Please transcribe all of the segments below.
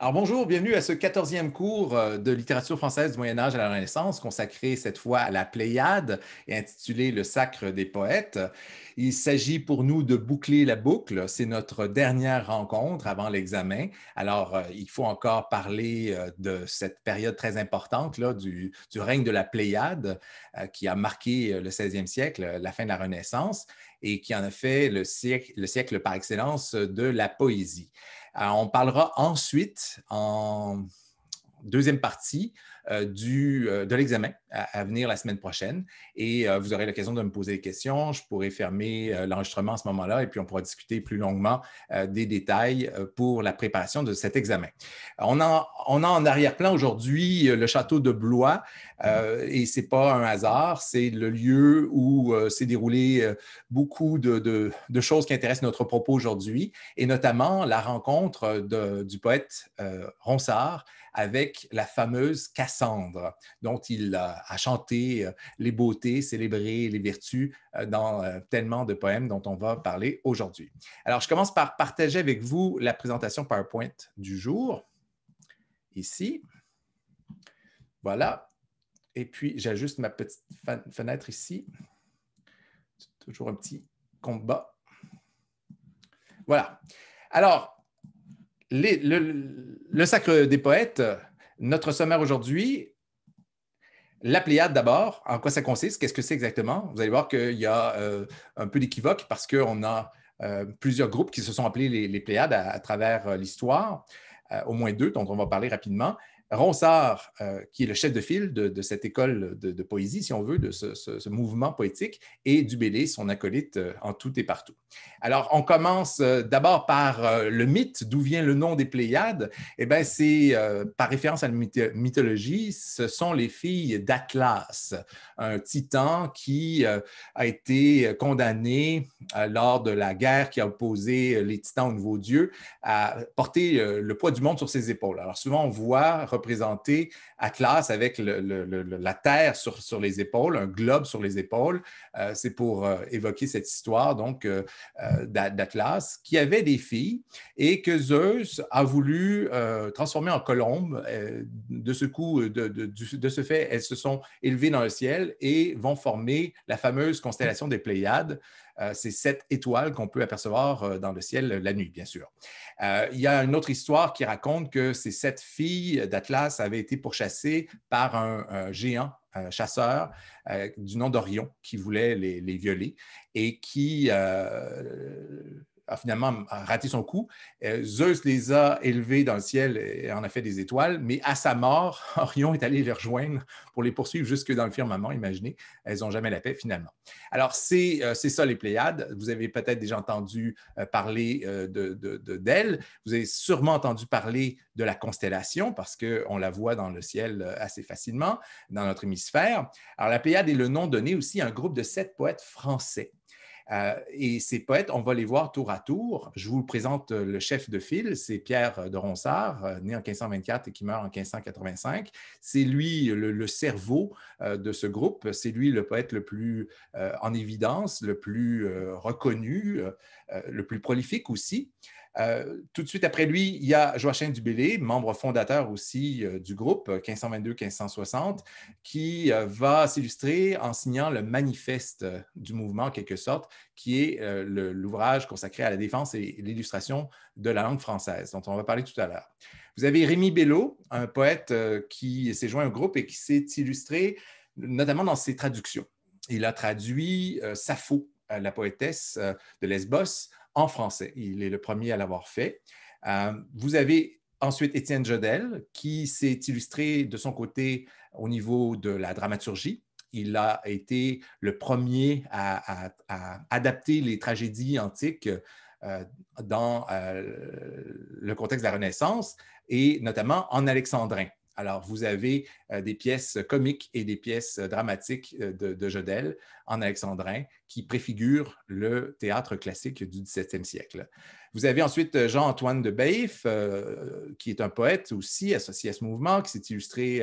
Alors bonjour, bienvenue à ce quatorzième cours euh, de littérature française du Moyen Âge à la Renaissance, consacré cette fois à la Pléiade et intitulé Le Sacre des Poètes. Il s'agit pour nous de boucler la boucle. C'est notre dernière rencontre avant l'examen. Alors euh, il faut encore parler euh, de cette période très importante là, du, du règne de la Pléiade qui a marqué le 16e siècle, la fin de la Renaissance et qui en a fait le siècle, le siècle par excellence de la poésie. Euh, on parlera ensuite en deuxième partie euh, euh, de l'examen à, venir la semaine prochaine. Et euh, vous aurez l'occasion de me poser des questions. Je pourrai fermer l'enregistrement à ce moment-là et puis on pourra discuter plus longuement des détails pour la préparation de cet examen. On a, en arrière-plan aujourd'hui le château de Blois et ce n'est pas un hasard, c'est le lieu où s'est déroulé beaucoup de, choses qui intéressent notre propos aujourd'hui et notamment la rencontre du poète Ronsard avec la fameuse Cassandre, dont il a, chanté euh, les beautés, célébré les vertus euh, dans euh, tellement de poèmes dont on va parler aujourd'hui. Alors, je commence par partager avec vous la présentation PowerPoint du jour. Ici. Voilà. Et puis, j'ajuste ma petite fenêtre ici. Toujours un petit combat. Voilà. Alors, le, sacre des poètes, notre sommaire aujourd'hui, la Pléiade d'abord, en quoi ça consiste, qu'est-ce que c'est exactement? Vous allez voir qu'il y a euh, un peu d'équivoque parce qu'on a euh, plusieurs groupes qui se sont appelés les, Pléiades à, travers euh, l'histoire, au moins deux dont on va parler rapidement. Ronsard, euh, qui est le chef de file de, cette école de, poésie, si on veut, de ce, mouvement poétique, et Dubélé, son acolyte euh, en tout et partout. Alors, on commence euh, d'abord par le mythe, d'où vient le nom des Pléiades. Eh bien, c'est par référence à la mythologie, ce sont les filles d'Atlas, un titan qui a été condamné lors de la guerre qui a opposé les titans au nouveau dieu à porter le poids du monde sur ses épaules. Alors, souvent, on voit représenté Atlas avec la Terre sur, sur, les épaules, un globe sur les épaules. Euh, c'est pour euh, évoquer cette histoire donc euh, d'Atlas qui avait des filles et que Zeus a voulu transformer en colombe. de ce coup, de, de, de, ce fait, elles se sont élevées dans le ciel et vont former la fameuse constellation des Pléiades. Euh, c'est sept étoiles qu'on peut apercevoir euh, dans le ciel euh, la nuit, bien sûr. il y a une autre histoire qui raconte que ces sept filles d'Atlas avaient été pourchassées par un, géant un chasseur du nom d'Orion qui voulait les, violer et qui a finalement raté son coup. Euh, Zeus les a élevés dans le ciel et en a fait des étoiles, mais à sa mort, Orion est allé les rejoindre pour les poursuivre jusque dans le firmament, imaginez. Elles n'ont jamais la paix finalement. Alors, euh, c'est ça les Pléiades. Vous avez peut-être déjà entendu euh, parler d'elles. De, Vous avez sûrement entendu parler de la constellation parce qu'on la voit dans le ciel assez facilement, dans notre hémisphère. Alors, la Pléiade est le nom donné aussi à un groupe de sept poètes français euh, et ces poètes, on va les voir tour à tour. Je vous présente euh, le chef de file, c'est Pierre euh, de Ronsard, né en 1524 et qui meurt en 1585. C'est lui le, le cerveau de ce groupe, c'est lui le poète le plus en évidence, le plus reconnu, le plus prolifique aussi. Euh, tout de suite après lui, il y a Joachim Dubélé, membre fondateur aussi euh, du groupe 1522-1560, euh, qui va s'illustrer en signant le manifeste du mouvement, en quelque sorte, qui est l'ouvrage consacré à la défense et l'illustration de la langue française, dont on va parler tout à l'heure. Vous avez Rémi Bello, un poète qui s'est joint au groupe et qui s'est illustré notamment dans ses traductions. Il a traduit Sappho, la poétesse de Lesbos, en français. Il est le premier à l'avoir fait. Euh, vous avez ensuite Étienne Jodel, qui s'est illustré de son côté au niveau de la dramaturgie. Il a été le premier à, adapter les tragédies antiques euh, dans euh, le contexte de la Renaissance et notamment en alexandrin. Alors, vous avez euh, des pièces comiques et des pièces euh, dramatiques euh, de, de Jodel en alexandrin qui préfigurent le théâtre classique du 17e siècle. Vous avez ensuite Jean-Antoine de Baïf, qui est un poète aussi associé à ce mouvement, qui s'est illustré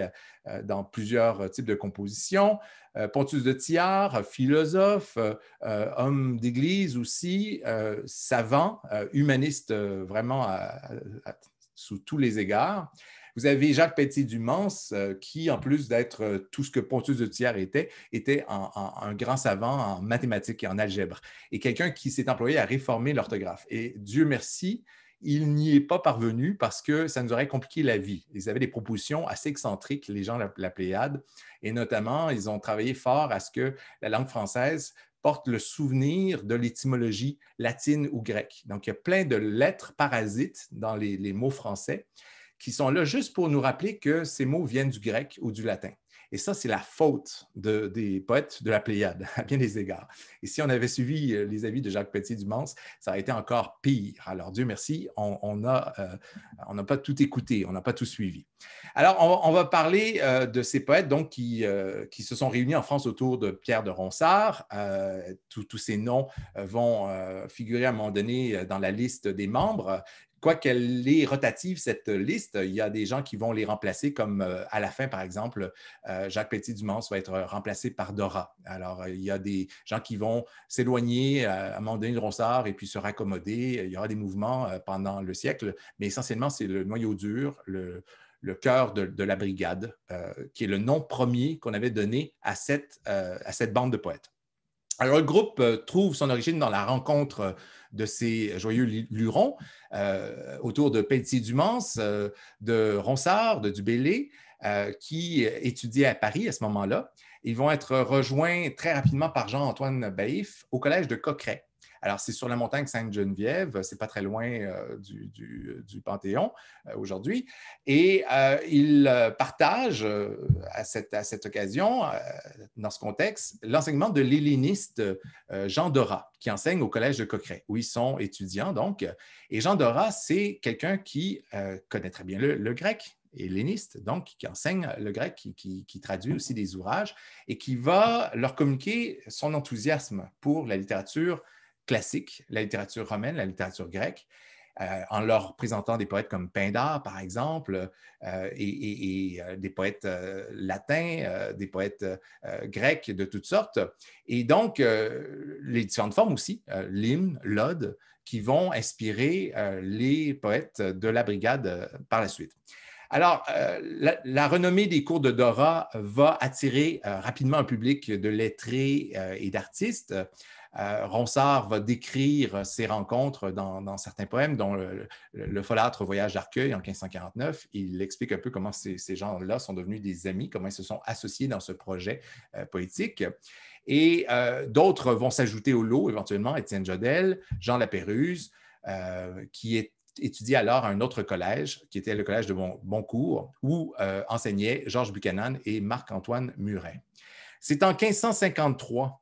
dans plusieurs types de compositions. Pontus de Thiard, philosophe, homme d'église aussi, savant, humaniste vraiment sous tous les égards. Vous avez Jacques Petit-Dumans, euh, qui, en plus d'être euh, tout ce que Pontus de Thiers était, était un grand savant en mathématiques et en algèbre, et quelqu'un qui s'est employé à réformer l'orthographe. Et Dieu merci, il n'y est pas parvenu parce que ça nous aurait compliqué la vie. Ils avaient des propositions assez excentriques, les gens de la Pléiade, et notamment, ils ont travaillé fort à ce que la langue française porte le souvenir de l'étymologie latine ou grecque. Donc, il y a plein de lettres parasites dans les mots français qui sont là juste pour nous rappeler que ces mots viennent du grec ou du latin. Et ça, c'est la faute des poètes de la Pléiade, à bien des égards. Et si on avait suivi euh, les avis de Jacques petit du Mans, ça aurait été encore pire. Alors, Dieu merci, on euh, n'a pas tout écouté, on n'a pas tout suivi. Alors, on, va parler euh, de ces poètes donc, qui, se sont réunis en France autour de Pierre de Ronsard. Tous ces noms vont figurer à un moment donné dans la liste des membres qu'elle est rotative, cette liste, il y a des gens qui vont les remplacer, comme euh, à la fin, par exemple, euh, Jacques Petit-Dumans va être euh, remplacé par Dora. Alors, il y a des gens qui vont s'éloigner à un moment Ronsard et puis se raccommoder. Il y aura des mouvements pendant le siècle, mais essentiellement, c'est le noyau dur, le, cœur de, la brigade, qui est le nom premier qu'on avait donné à cette, à cette bande de poètes. Alors, le groupe trouve son origine dans la rencontre de ces joyeux lurons, euh, autour de pelletier dumance euh, de Ronsard, de Dubélé, euh, qui étudiaient à Paris à ce moment-là. Ils vont être rejoints très rapidement par Jean-Antoine Baïf au collège de Coqueret. Alors, c'est sur la montagne Sainte-Geneviève, c'est pas très loin euh, du, Panthéon euh, aujourd'hui. Et euh, il partage à cette, occasion, dans ce contexte, l'enseignement de l'helléniste Jean Dora, qui enseigne au Collège de Coqueret, où ils sont étudiants, donc. Et Jean Dora, c'est quelqu'un qui connaît très bien le, grec, helléniste, donc qui enseigne le grec, qui, traduit aussi des ouvrages et qui va leur communiquer son enthousiasme pour la littérature classique, la littérature romaine, la littérature grecque, euh, en leur présentant des poètes comme Pindar, par exemple, euh, et, euh, des poètes latins, des poètes grecs de toutes sortes. Et donc, les différentes formes aussi, l'hymne, l'ode, qui vont inspirer les poètes de la brigade par la suite. Alors, la, renommée des cours de Dora va attirer rapidement un public de lettrés et d'artistes. Euh, Ronsard va décrire euh, ses rencontres dans, certains poèmes, dont le, folâtre voyage d'Arcueil en 1549. Il explique un peu comment ces, gens-là sont devenus des amis, comment ils se sont associés dans ce projet euh, poétique. Et d'autres vont s'ajouter au lot, éventuellement Étienne Jodel, Jean Lapéruse, qui étudie alors un autre collège, qui était le collège de Boncourt, où enseignaient Georges Buchanan et Marc-Antoine Muret. C'est en 1553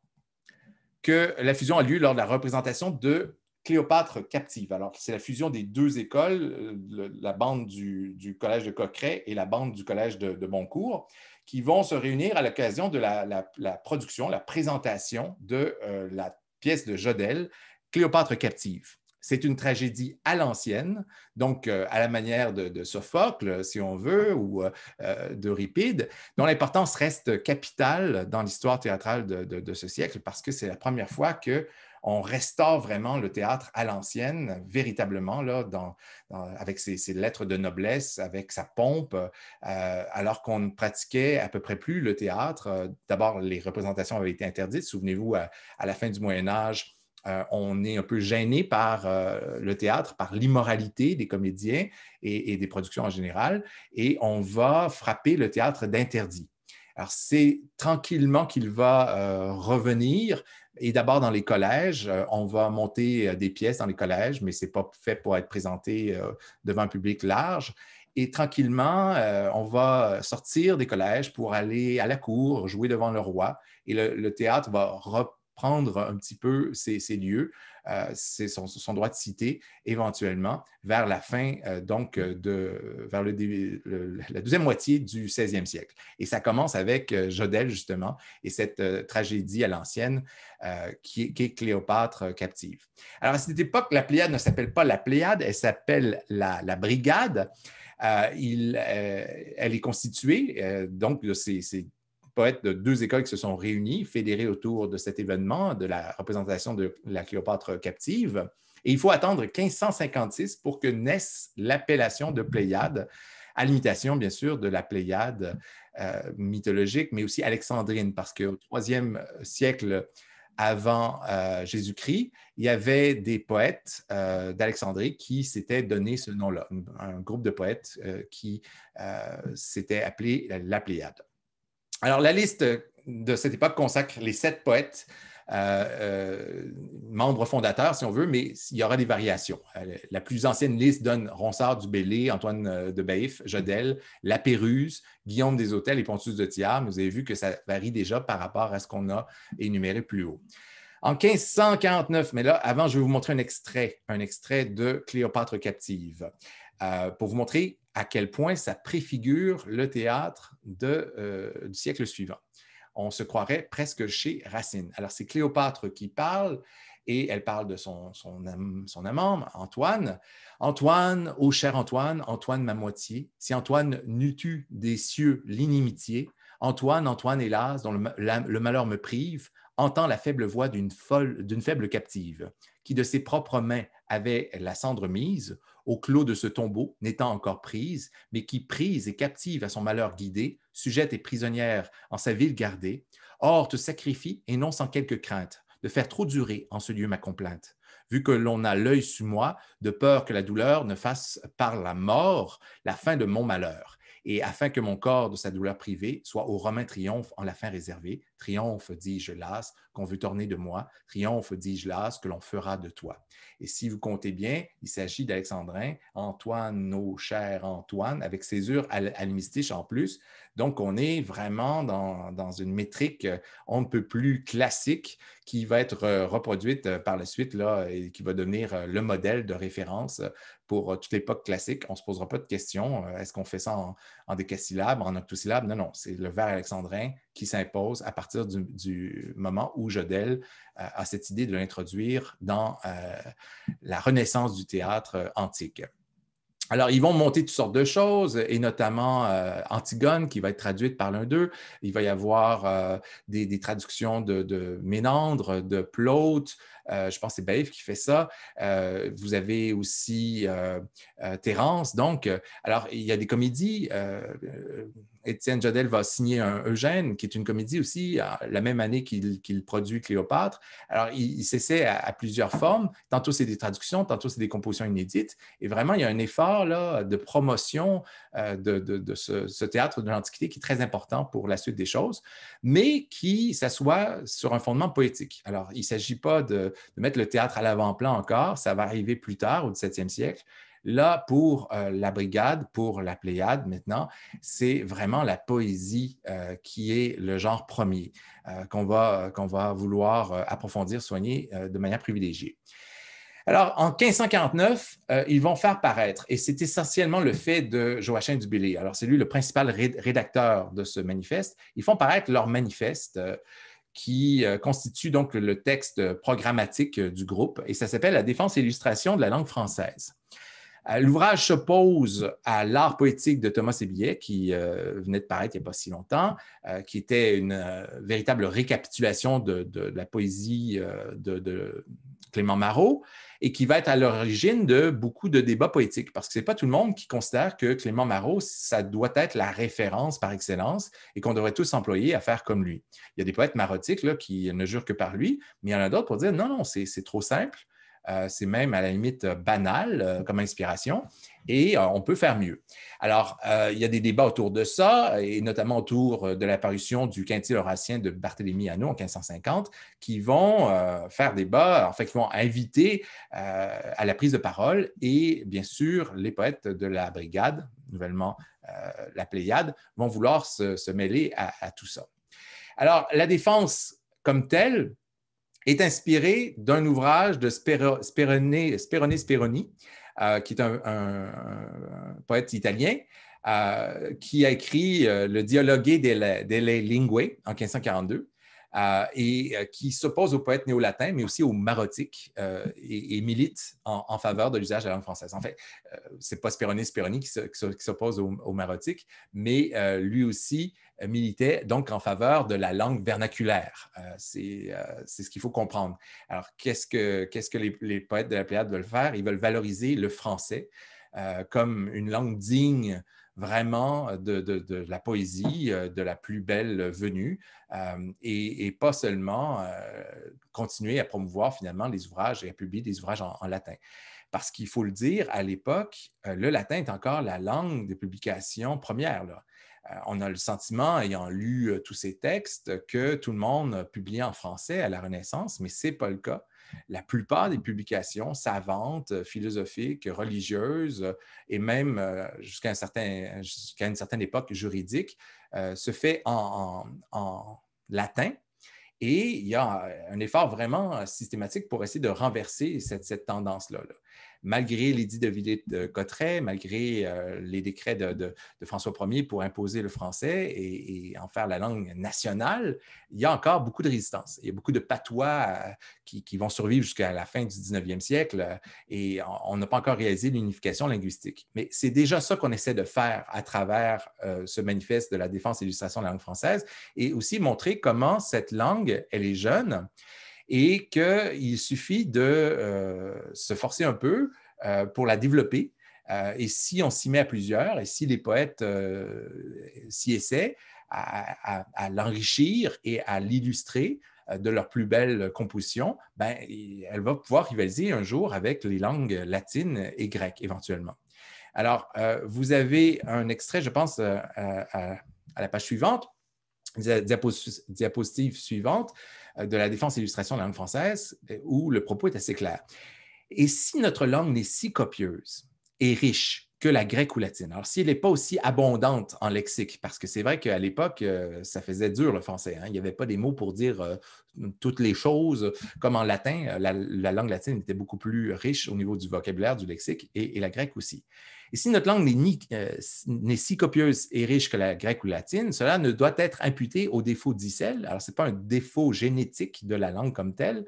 que la fusion a lieu lors de la représentation de Cléopâtre captive. Alors, c'est la fusion des deux écoles, euh, la bande du, collège de Coqueret et la bande du collège de, Boncourt, qui vont se réunir à l'occasion de la, production, la présentation de euh, la pièce de Jodel, Cléopâtre captive. C'est une tragédie à l'ancienne, donc euh, à la manière de, Sophocle, si on veut, ou de euh, euh, d'Euripide, dont l'importance reste capitale dans l'histoire théâtrale de, ce siècle, parce que c'est la première fois que on restaure vraiment le théâtre à l'ancienne, véritablement, là, avec ses, lettres de noblesse, avec sa pompe, alors qu'on ne pratiquait à peu près plus le théâtre. D'abord, les représentations avaient été interdites. Souvenez-vous, à, la fin du Moyen Âge, euh, on est un peu gêné par euh, le théâtre, par l'immoralité des comédiens et, des productions en général, et on va frapper le théâtre d'interdit. Alors, c'est tranquillement qu'il va euh, revenir. Et d'abord dans les collèges, on va monter des pièces dans les collèges, mais ce n'est pas fait pour être présenté devant un public large. Et tranquillement, on va sortir des collèges pour aller à la cour, jouer devant le roi, et le, théâtre va prendre un petit peu ces, lieux, euh, son, droit de cité éventuellement vers la fin, euh, donc, euh, de, vers le, la deuxième moitié du 16e siècle. Et ça commence avec Jodel, justement, et cette tragédie à l'ancienne qui, est Cléopâtre captive. Alors, à cette époque, la Pléiade ne s'appelle pas la Pléiade, elle s'appelle la, Brigade. elle est constituée donc de ces poètes de deux écoles qui se sont réunis, fédérés autour de cet événement, de la représentation de la Cléopâtre captive. Et il faut attendre 1556 pour que naisse l'appellation de Pléiade, à l'imitation, bien sûr, de la Pléiade euh, mythologique, mais aussi alexandrine, parce qu'au troisième euh, siècle avant euh, Jésus-Christ, il y avait des poètes d'Alexandrie qui s'étaient donné ce nom-là, un, groupe de poètes qui s'était appelé la Pléiade. Alors, la liste de cette époque consacre les sept poètes. Euh, euh, membres fondateurs, si on veut, mais il y aura des variations. Euh, la plus ancienne liste donne Ronsard du Bélé, Antoine de Baïf, Jodel, La Péruse, Guillaume des Hôtels et Pontus de Thiers. Mais vous avez vu que ça varie déjà par rapport à ce qu'on a énuméré plus haut. En 1549, mais là, avant, je vais vous montrer un extrait, un extrait de Cléopâtre captive, pour vous montrer à quel point ça préfigure le théâtre euh, du siècle suivant. On se croirait presque chez Racine. Alors, c'est Cléopâtre qui parle et elle parle de son, son amant, Antoine. Antoine, ô cher Antoine, Antoine ma moitié, si Antoine n'eût eu des cieux l'inimitié, Antoine, Antoine, hélas, dont le, malheur me prive, entend la faible voix d'une faible captive, qui de ses propres mains avait la cendre mise, au clos de ce tombeau, n'étant encore prise, mais qui, prise et captive à son malheur guidé, sujette et prisonnière en sa ville gardée, or te sacrifie, et non sans quelque crainte, de faire trop durer en ce lieu ma complainte. Vu que l'on a l'œil sur moi, de peur que la douleur ne fasse par la mort la fin de mon malheur, et afin que mon corps de sa douleur privée soit au Romain triomphe en la fin réservée. Triomphe, dis-je las, qu'on veut tourner de moi. Triomphe, dis-je las, que l'on fera de toi. Et si vous comptez bien, il s'agit d'Alexandrin, Antoine, nos chers Antoine, avec césure almistiche en plus. Donc, on est vraiment dans, une métrique euh, on ne peut plus classique qui va être euh, reproduite euh, par la suite là, et qui va devenir le modèle de référence pour toute l'époque classique. On ne se posera pas de questions. Est-ce qu'on fait ça en, en décasyllabes, en octosyllabes? Non, non, c'est le vers alexandrin qui s'impose à partir du, moment où Jodel a cette idée de l'introduire dans la renaissance du théâtre antique. Alors, ils vont monter toutes sortes de choses, et notamment euh, Antigone, qui va être traduite par l'un d'eux. Il va y avoir euh, des, traductions de, de Ménandre, de Plaute, euh, je pense que c'est Baïf qui fait ça. Euh, vous avez aussi euh, Terence. Donc, alors, il y a des comédies. Étienne Jodel va signer un Eugène, qui est une comédie aussi, la même année qu'il produit Cléopâtre. Alors, il, s'essaie à, plusieurs formes. Tantôt, c'est des traductions, tantôt, c'est des compositions inédites. Et vraiment, il y a un effort là, de promotion de, ce, ce, théâtre de l'Antiquité qui est très important pour la suite des choses, mais qui s'assoit sur un fondement poétique. Alors, il ne s'agit pas de, de, mettre le théâtre à l'avant-plan encore, ça va arriver plus tard, au 17e siècle. Là, pour euh, la brigade, pour la Pléiade maintenant, c'est vraiment la poésie euh, qui est le genre premier euh, qu'on va, va, vouloir approfondir, soigner de manière privilégiée. Alors, en 1549, ils vont faire paraître, et c'est essentiellement le fait de Joachim Dubélé, alors c'est lui le principal rédacteur de ce manifeste, ils font paraître leur manifeste qui euh, constitue donc le texte programmatique euh, du groupe et ça s'appelle La défense et illustration de la langue française. Euh, l'ouvrage s'oppose à l'art poétique de Thomas Sébillet, qui venait de paraître il n'y a pas si longtemps, qui était une véritable récapitulation de la poésie de, Clément Marot, et qui va être à l'origine de beaucoup de débats poétiques, parce que ce n'est pas tout le monde qui considère que Clément Marot, ça doit être la référence par excellence et qu'on devrait tous s'employer à faire comme lui. Il y a des poètes marotiques qui ne jurent que par lui, mais il y en a d'autres pour dire non, non, c'est trop simple, euh, c'est même à la limite euh, banal euh, comme inspiration, et on peut faire mieux. Alors, il y a des débats autour de ça, et notamment autour de l'apparition du quintile de Barthélemy Anou en 1550, qui vont faire débat, en fait, qui vont inviter à la prise de parole, et bien sûr, les poètes de la brigade, nouvellement la Pléiade, vont vouloir se, mêler à tout ça. Alors, la défense comme telle, est inspiré d'un ouvrage de Sperone Speroni, euh, qui est un, poète italien, euh, qui a écrit euh, Le Dialogue delle, delle Lingue en 1542. Euh, et euh, qui s'oppose au poètes néo-latin, mais aussi au marotique euh, et, milite en, faveur de l'usage de la langue française. En fait, n'est pas Spironi Spironi qui s'oppose au, marotiques, mais lui aussi militait donc en faveur de la langue vernaculaire. c'est ce qu'il faut comprendre. Alors, qu'est-ce que, les, poètes de la Pléiade veulent faire? Ils veulent valoriser le français comme une langue digne vraiment de, la poésie de la plus belle venue et, pas seulement continuer à promouvoir finalement les ouvrages et à publier des ouvrages en, latin. Parce qu'il faut le dire, à l'époque, le latin est encore la langue des publications premières. on a le sentiment, ayant lu tous ces textes, que tout le monde publiait en français à la Renaissance, mais ce n'est pas le cas la plupart des publications savantes, euh, philosophiques, religieuses euh, et même euh, jusqu'à une certaine époque juridique se fait en, latin. Et il y a un effort vraiment systématique pour essayer de renverser cette, tendance-là. là malgré l'édit de de Cotteret, malgré euh, les décrets de, François Ier pour imposer le français et, en faire la langue nationale, il y a encore beaucoup de résistance. Il y a beaucoup de patois euh, qui, vont survivre jusqu'à la fin du 19e siècle euh, et on n'a pas encore réalisé l'unification linguistique. Mais c'est déjà ça qu'on essaie de faire à travers ce manifeste de la défense et de l'illustration de la langue française et aussi montrer comment cette langue, elle est jeune et qu'il suffit de euh, se forcer un peu euh, pour la développer. Euh, et si on s'y met à plusieurs, et si les poètes s'y essaient à, l'enrichir et à l'illustrer de leurs plus belles compositions, ben, elle va pouvoir rivaliser un jour avec les langues latines et grecques éventuellement. Alors, vous avez un extrait, je pense, à la page suivante, diapositive suivante euh, de la défense et illustration de la langue française, euh, où le propos est assez clair. Et si notre langue n'est si copieuse et riche que la grecque ou latine, alors si elle n'est pas aussi abondante en lexique, parce que c'est vrai qu'à l'époque, euh, ça faisait dur le français, hein, il n'y avait pas des mots pour dire toutes les choses, comme en latin, la, langue latine était beaucoup plus riche au niveau du vocabulaire, du lexique, et la grecque aussi. Et si notre langue n'est ni, euh, si copieuse et riche que la grecque ou la latine, cela ne doit être imputé au défaut d'Icel. Alors, ce n'est pas un défaut génétique de la langue comme telle,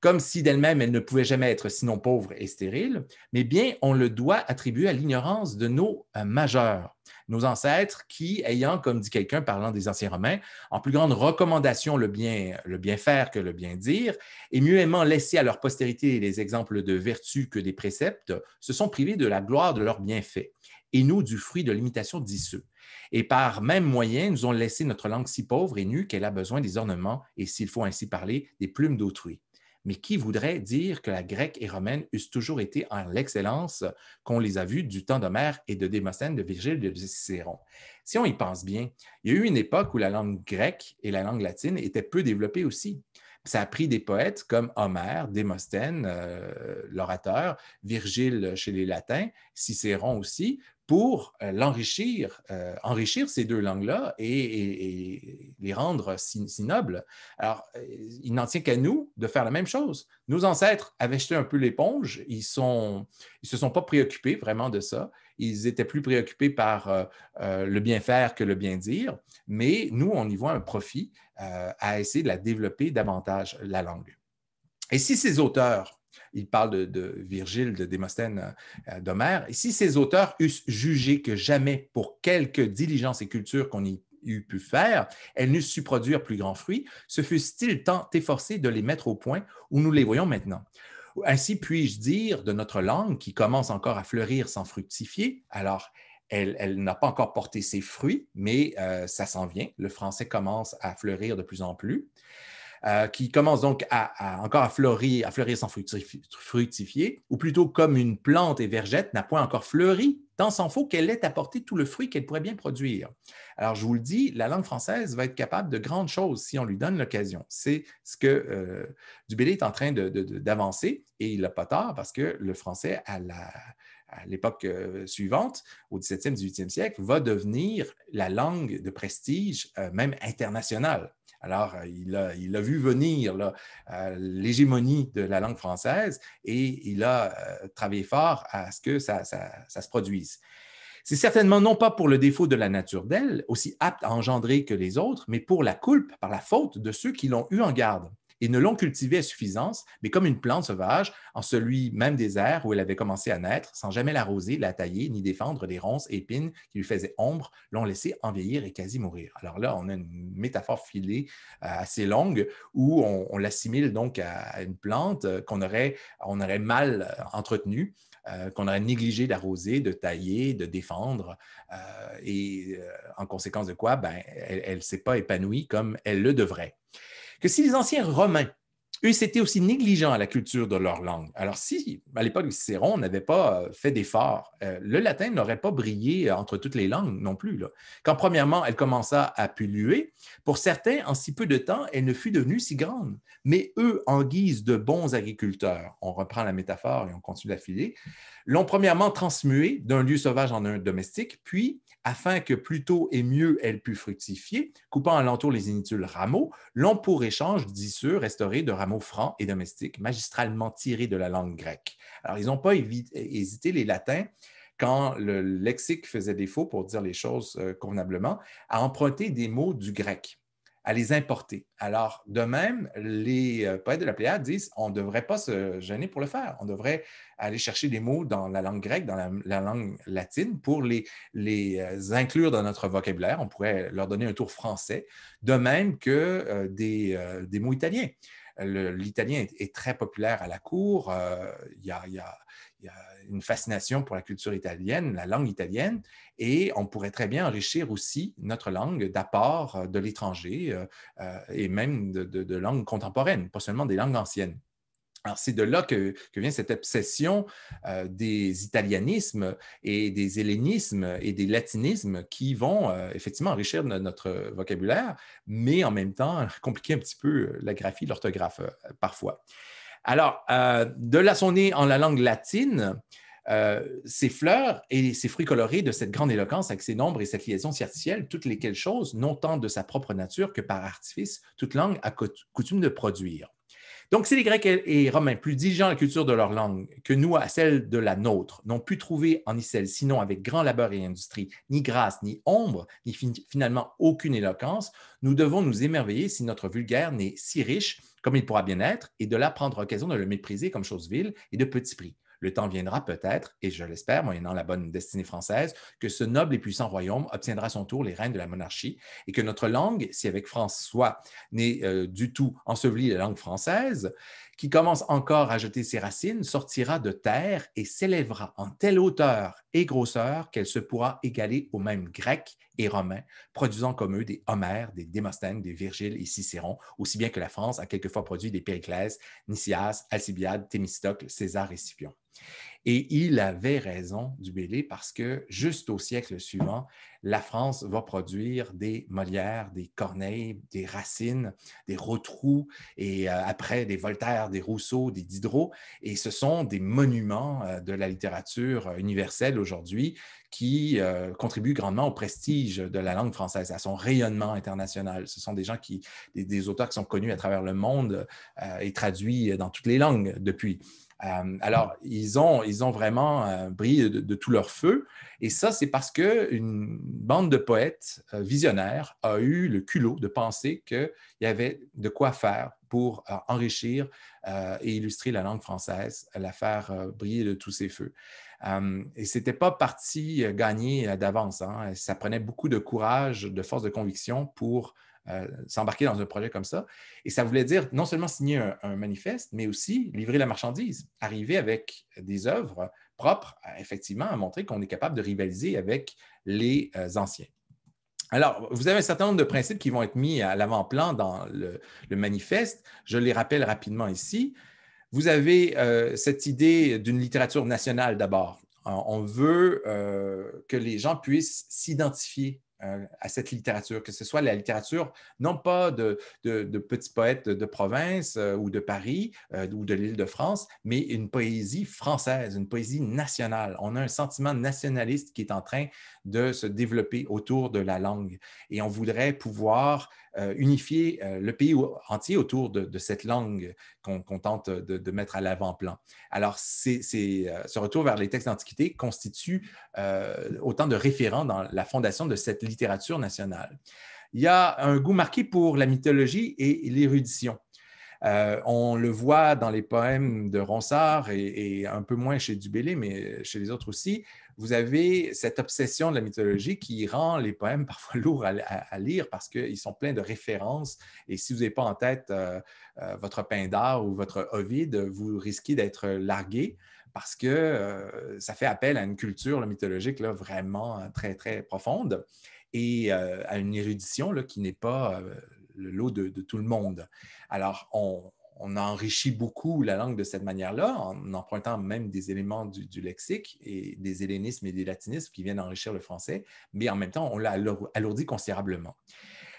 comme si d'elle-même elle ne pouvait jamais être sinon pauvre et stérile, mais bien on le doit attribuer à l'ignorance de nos euh, majeurs, nos ancêtres qui, ayant, comme dit quelqu'un parlant des anciens Romains, en plus grande recommandation le bien, le bien faire que le bien dire, et mieux aimant laisser à leur postérité les exemples de vertu que des préceptes, se sont privés de la gloire de leurs bienfaits, et nous du fruit de l'imitation d'isseux. Et par même moyen, nous ont laissé notre langue si pauvre et nue qu'elle a besoin des ornements, et s'il faut ainsi parler, des plumes d'autrui mais qui voudrait dire que la grecque et romaine eussent toujours été en l'excellence qu'on les a vues du temps d'Homère et de Démosthène, de Virgile, de Cicéron. Si on y pense bien, il y a eu une époque où la langue grecque et la langue latine étaient peu développées aussi. Ça a pris des poètes comme Homère, Démosthène, euh, l'orateur, Virgile chez les Latins, Cicéron aussi, pour euh, l'enrichir, euh, enrichir ces deux langues-là et, les rendre si, nobles. Alors, euh, il n'en tient qu'à nous de faire la même chose. Nos ancêtres avaient jeté un peu l'éponge, ils ne se sont pas préoccupés vraiment de ça. Ils étaient plus préoccupés par le bien faire que le bien dire, mais nous, on y voit un profit à essayer de la développer davantage, la langue. Et si ces auteurs il parle de, Virgile, de Démosthène, euh, euh, d'Homère. Et si ces auteurs eussent jugé que jamais, pour quelque diligence et culture qu'on y eût pu faire, elles n'eussent su produire plus grand fruit, se fussent-ils tant efforcés de les mettre au point où nous les voyons maintenant? Ainsi puis-je dire de notre langue qui commence encore à fleurir sans fructifier, alors elle, n'a pas encore porté ses fruits, mais euh, ça s'en vient. Le français commence à fleurir de plus en plus. Euh, qui commence donc à, encore à fleurir, à fleurir sans fructifier, ou plutôt comme une plante et vergette n'a point encore fleuri, tant s'en faut qu'elle ait apporté tout le fruit qu'elle pourrait bien produire. Alors, je vous le dis, la langue française va être capable de grandes choses si on lui donne l'occasion. C'est ce que euh, Dubélé est en train d'avancer, et il n'a pas tard parce que le français à l'époque euh, suivante, au 17e, 18e siècle, va devenir la langue de prestige, euh, même internationale. Alors, euh, il a, vu venir euh, l'hégémonie de la langue française et il a euh, travaillé fort à ce que ça, ça se produise. C'est certainement non pas pour le défaut de la nature d'elle, aussi apte à engendrer que les autres, mais pour la culpe, par la faute de ceux qui l'ont eu en garde et ne l'ont cultivée à suffisance, mais comme une plante sauvage, en celui même désert où elle avait commencé à naître, sans jamais l'arroser, la tailler, ni défendre les ronces et épines qui lui faisaient ombre, l'ont laissée envahir et quasi mourir. Alors là, on a une métaphore filée euh, assez longue où on, l'assimile donc à une plante euh, qu'on aurait, mal euh, entretenue. qu'on aurait négligé d'arroser, de tailler, de défendre. et en conséquence de quoi, ben, elle ne s'est pas épanouie comme elle le devrait que si les anciens Romains eux, c'était aussi négligents à la culture de leur langue. Alors, si à l'époque de Cicéron, n'avait pas euh, fait d'efforts, euh, le latin n'aurait pas brillé euh, entre toutes les langues non plus. Quand, premièrement, elle commença à pulluer, pour certains, en si peu de temps, elle ne fut devenue si grande. Mais eux, en guise de bons agriculteurs, on reprend la métaphore et on continue d'affiler, l'ont premièrement transmué d'un lieu sauvage en un domestique, puis afin que plus tôt et mieux elle pût fructifier, coupant alentour les inutiles rameaux, l'on pour échange d'issu restaurés de rameaux francs et domestiques, magistralement tirés de la langue grecque. Alors, ils n'ont pas hésité, les latins, quand le lexique faisait défaut pour dire les choses euh, convenablement, à emprunter des mots du grec à les importer. Alors, de même, les euh, poètes de la Pléiade disent on ne devrait pas se gêner pour le faire. On devrait aller chercher des mots dans la langue grecque, dans la, langue latine, pour les, euh, inclure dans notre vocabulaire. On pourrait leur donner un tour français, de même que euh, des, mots italiens l'italien est, très populaire à la cour. Il y a, a une fascination pour la culture italienne, la langue italienne, et on pourrait très bien enrichir aussi notre langue d'apports euh, de l'étranger euh, euh, et même de, langues contemporaines, pas seulement des langues anciennes. Alors, c'est de là que, vient cette obsession des italianismes et des hellénismes et des latinismes qui vont effectivement enrichir notre, vocabulaire, mais en même temps compliquer un petit peu la graphie, l'orthographe parfois. Alors, euh, de la sonner en la langue latine euh, ces fleurs et ces fruits colorés de cette grande éloquence avec ces nombres et cette liaison si toutes lesquelles choses, non tant de sa propre nature que par artifice, toute langue a coutume de produire. Donc, si les Grecs et Romains, plus diligents à la culture de leur langue que nous à celle de la nôtre, n'ont pu trouver en Icelle, sinon avec grand labeur et industrie, ni grâce, ni ombre, ni finalement aucune éloquence, nous devons nous émerveiller si notre vulgaire n'est si riche comme il pourra bien être, et de là prendre occasion de le mépriser comme chose vile et de petit prix. Le temps viendra peut-être, et je l'espère, moyennant la bonne destinée française, que ce noble et puissant royaume obtiendra à son tour les règnes de la monarchie et que notre langue, si avec François n'est euh, du tout ensevelie la langue française, qui commence encore à jeter ses racines, sortira de terre et s'élèvera en telle hauteur et grosseur qu'elle se pourra égaler aux mêmes Grecs et Romains, produisant comme eux des Homères, des Démosthènes, des Virgiles et Cicéron, aussi bien que la France a quelquefois produit des Périclès, Nicias, Alcibiade, Thémistocle, César et Scipion. Et il avait raison, Dubélé, parce que juste au siècle suivant, la France va produire des Molières, des Corneilles, des Racines, des Rotrou, et euh, après des Voltaire, des Rousseau, des Diderot. Et ce sont des monuments euh, de la littérature euh, universelle aujourd'hui qui contribuent grandement au prestige de la langue française, à son rayonnement international. Ce sont des gens qui, des auteurs qui sont connus à travers le monde et traduits dans toutes les langues depuis. Euh, alors, ils ont, vraiment euh, brillé de, tous tout leur feu. Et ça, c'est parce qu'une bande de poètes euh, visionnaires a eu le culot de penser qu'il y avait de quoi faire pour enrichir et illustrer la langue française, la faire briller de tous ses feux. et ce n'était pas parti gagné d'avance. Hein. Ça prenait beaucoup de courage, de force de conviction pour euh, s'embarquer dans un projet comme ça. Et ça voulait dire non seulement signer un, manifeste, mais aussi livrer la marchandise, arriver avec des œuvres propres, euh, effectivement, à montrer qu'on est capable de rivaliser avec les euh, anciens. Alors, vous avez un certain nombre de principes qui vont être mis à l'avant-plan dans le, manifeste. Je les rappelle rapidement ici. Vous avez cette idée d'une littérature nationale d'abord. On veut que les gens puissent s'identifier euh, à cette littérature, que ce soit la littérature, non pas de, petits poètes de province euh, ou de Paris euh, ou de l'île de France, mais une poésie française, une poésie nationale. On a un sentiment nationaliste qui est en train de se développer autour de la langue et on voudrait pouvoir euh, unifier euh, le pays entier autour de, cette langue qu'on tente de, mettre à l'avant-plan. Alors, euh, ce retour vers les textes d'Antiquité constitue autant de référents dans la fondation de cette littérature nationale. Il y a un goût marqué pour la mythologie et l'érudition. on le voit dans les poèmes de Ronsard et, et un peu moins chez Dubélé, mais chez les autres aussi, vous avez cette obsession de la mythologie qui rend les poèmes parfois lourds à, lire parce qu'ils sont pleins de références. Et si vous n'avez pas en tête euh, euh, votre votre ou votre Ovide, vous risquez d'être largué parce que euh, ça fait appel à une culture mythologique là, vraiment très, très profonde et à une érudition là, qui n'est pas le lot de, de, tout le monde. Alors, on, on a enrichi beaucoup la langue de cette manière-là, en empruntant même des éléments du, lexique et des hellénismes et des latinismes qui viennent enrichir le français, mais en même temps, on l'a alourdi considérablement.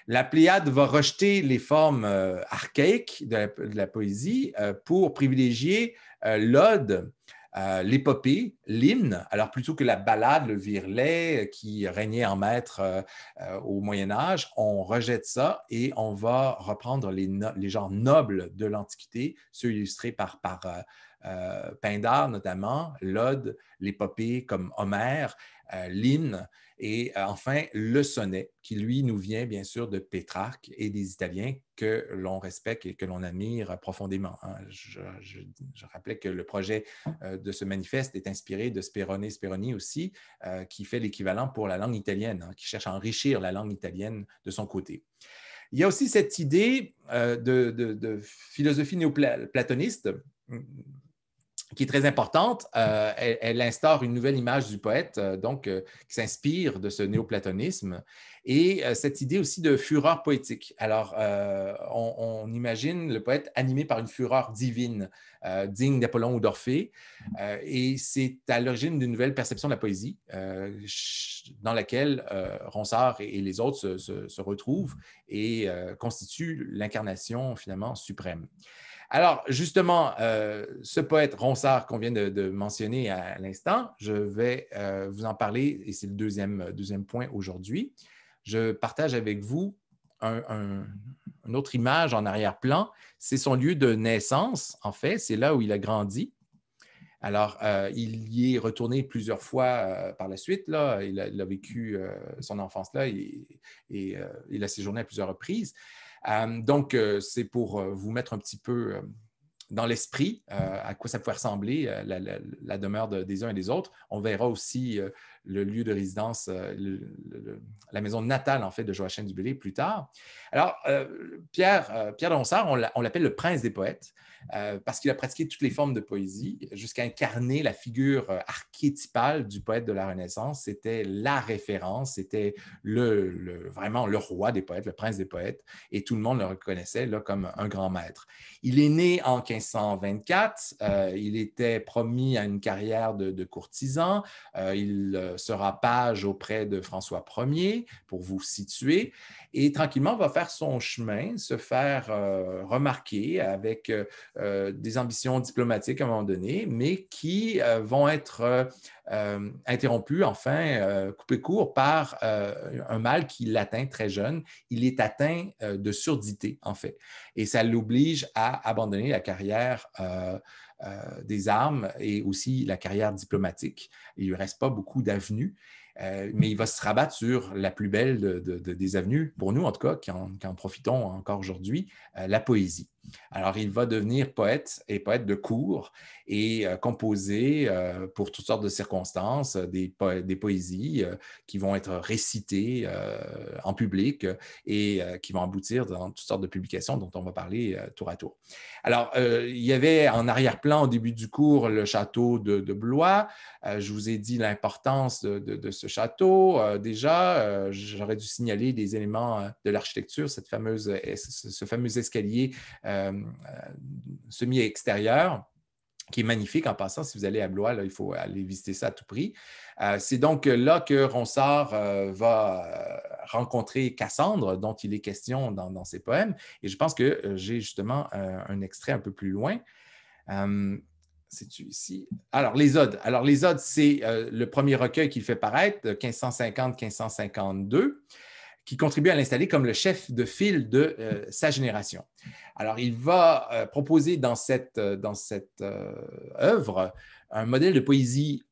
La Pléiade va rejeter les formes euh, archaïques de la, poésie euh, pour privilégier euh, l'ode euh, l'épopée, l'hymne, alors plutôt que la ballade, le virlet euh, qui régnait en maître euh, au Moyen Âge, on rejette ça et on va reprendre les, genres nobles de l'Antiquité, ceux illustrés par, par Pindar notamment, l'Ode, l'épopée comme Homère, euh, l'hymne et euh, enfin le sonnet, qui lui nous vient bien sûr de Pétrarque et des Italiens que l'on respecte et que l'on admire profondément. Hein. Je, rappelais que le projet euh, de ce manifeste est inspiré de Speroni Speroni aussi, qui fait l'équivalent pour la langue italienne, hein, qui cherche à enrichir la langue italienne de son côté. Il y a aussi cette idée de, de, de philosophie néoplatoniste qui est très importante. Euh, elle, instaure une nouvelle image du poète, euh, donc, euh, qui s'inspire de ce néoplatonisme et cette idée aussi de fureur poétique. Alors, on, imagine le poète animé par une fureur divine, digne d'Apollon ou d'Orphée, et c'est à l'origine d'une nouvelle perception de la poésie dans laquelle Ronsard et, les autres se retrouvent et constituent l'incarnation finalement suprême. Alors, justement, euh, ce poète Ronsard qu'on vient de, mentionner à l'instant, je vais euh, vous en parler et c'est le deuxième, euh, point aujourd'hui. Je partage avec vous une autre image en arrière-plan. C'est son lieu de naissance, en fait. C'est là où il a grandi. Alors, il y est retourné plusieurs fois par la suite. Il, a, vécu son enfance là et il a séjourné à plusieurs reprises. Euh, donc, euh, c'est pour euh, vous mettre un petit peu dans l'esprit, à quoi ça peut ressembler, la, demeure des uns et des autres. On verra aussi le lieu de résidence, euh, la maison natale, en fait, de Joachim du plus tard. Alors, euh, Pierre, de euh, Ronsard, on l'appelle le prince des poètes parce qu'il a pratiqué toutes les formes de poésie jusqu'à incarner la figure archétypale du poète de la Renaissance. C'était la référence, c'était le, vraiment le roi des poètes, le prince des poètes, et tout le monde le reconnaissait là, comme un grand maître. Il est né en 1524, il était promis à une carrière de, courtisan, il sera euh, page auprès de François Ier pour vous situer, et tranquillement va faire son chemin, se faire euh, remarquer avec euh, des ambitions diplomatiques à un moment donné, mais qui vont être interrompues, enfin coupées court par un mal qui l'atteint très jeune. Il est atteint de surdité, en fait, et ça l'oblige à abandonner la carrière euh, des armes et aussi la carrière diplomatique. Il ne lui reste pas beaucoup d'avenues euh, mais il va se rabattre sur la plus belle de, des avenues, pour nous en tout cas, qui en, profitons encore aujourd'hui, euh, la poésie. Alors, il va devenir poète et poète de cours et euh, composer pour toutes sortes de circonstances des, des poésies qui vont être récitées en public et qui vont aboutir dans toutes sortes de publications dont on va parler tour à tour. Alors, il y avait en arrière-plan au début du cours le château de, Blois. je vous ai dit l'importance de, ce de, ce château. Euh, déjà, euh, j'aurais dû signaler des éléments euh, de l'architecture, cette fameuse, ce fameux escalier semi-extérieur qui est magnifique en passant. Si vous allez à Blois, il faut aller visiter ça à tout prix. c'est donc là que Ronsard va rencontrer Cassandre, dont il est question dans, ses poèmes. Et je pense que j'ai justement un extrait un peu plus loin ici? Alors, les Odes. Alors, les c'est euh, le premier recueil qu'il fait paraître, 1550-1552, euh, qui contribue à l'installer comme le chef de file de euh, sa génération. Alors, il va proposer dans cette, dans cette œuvre un modèle de poésie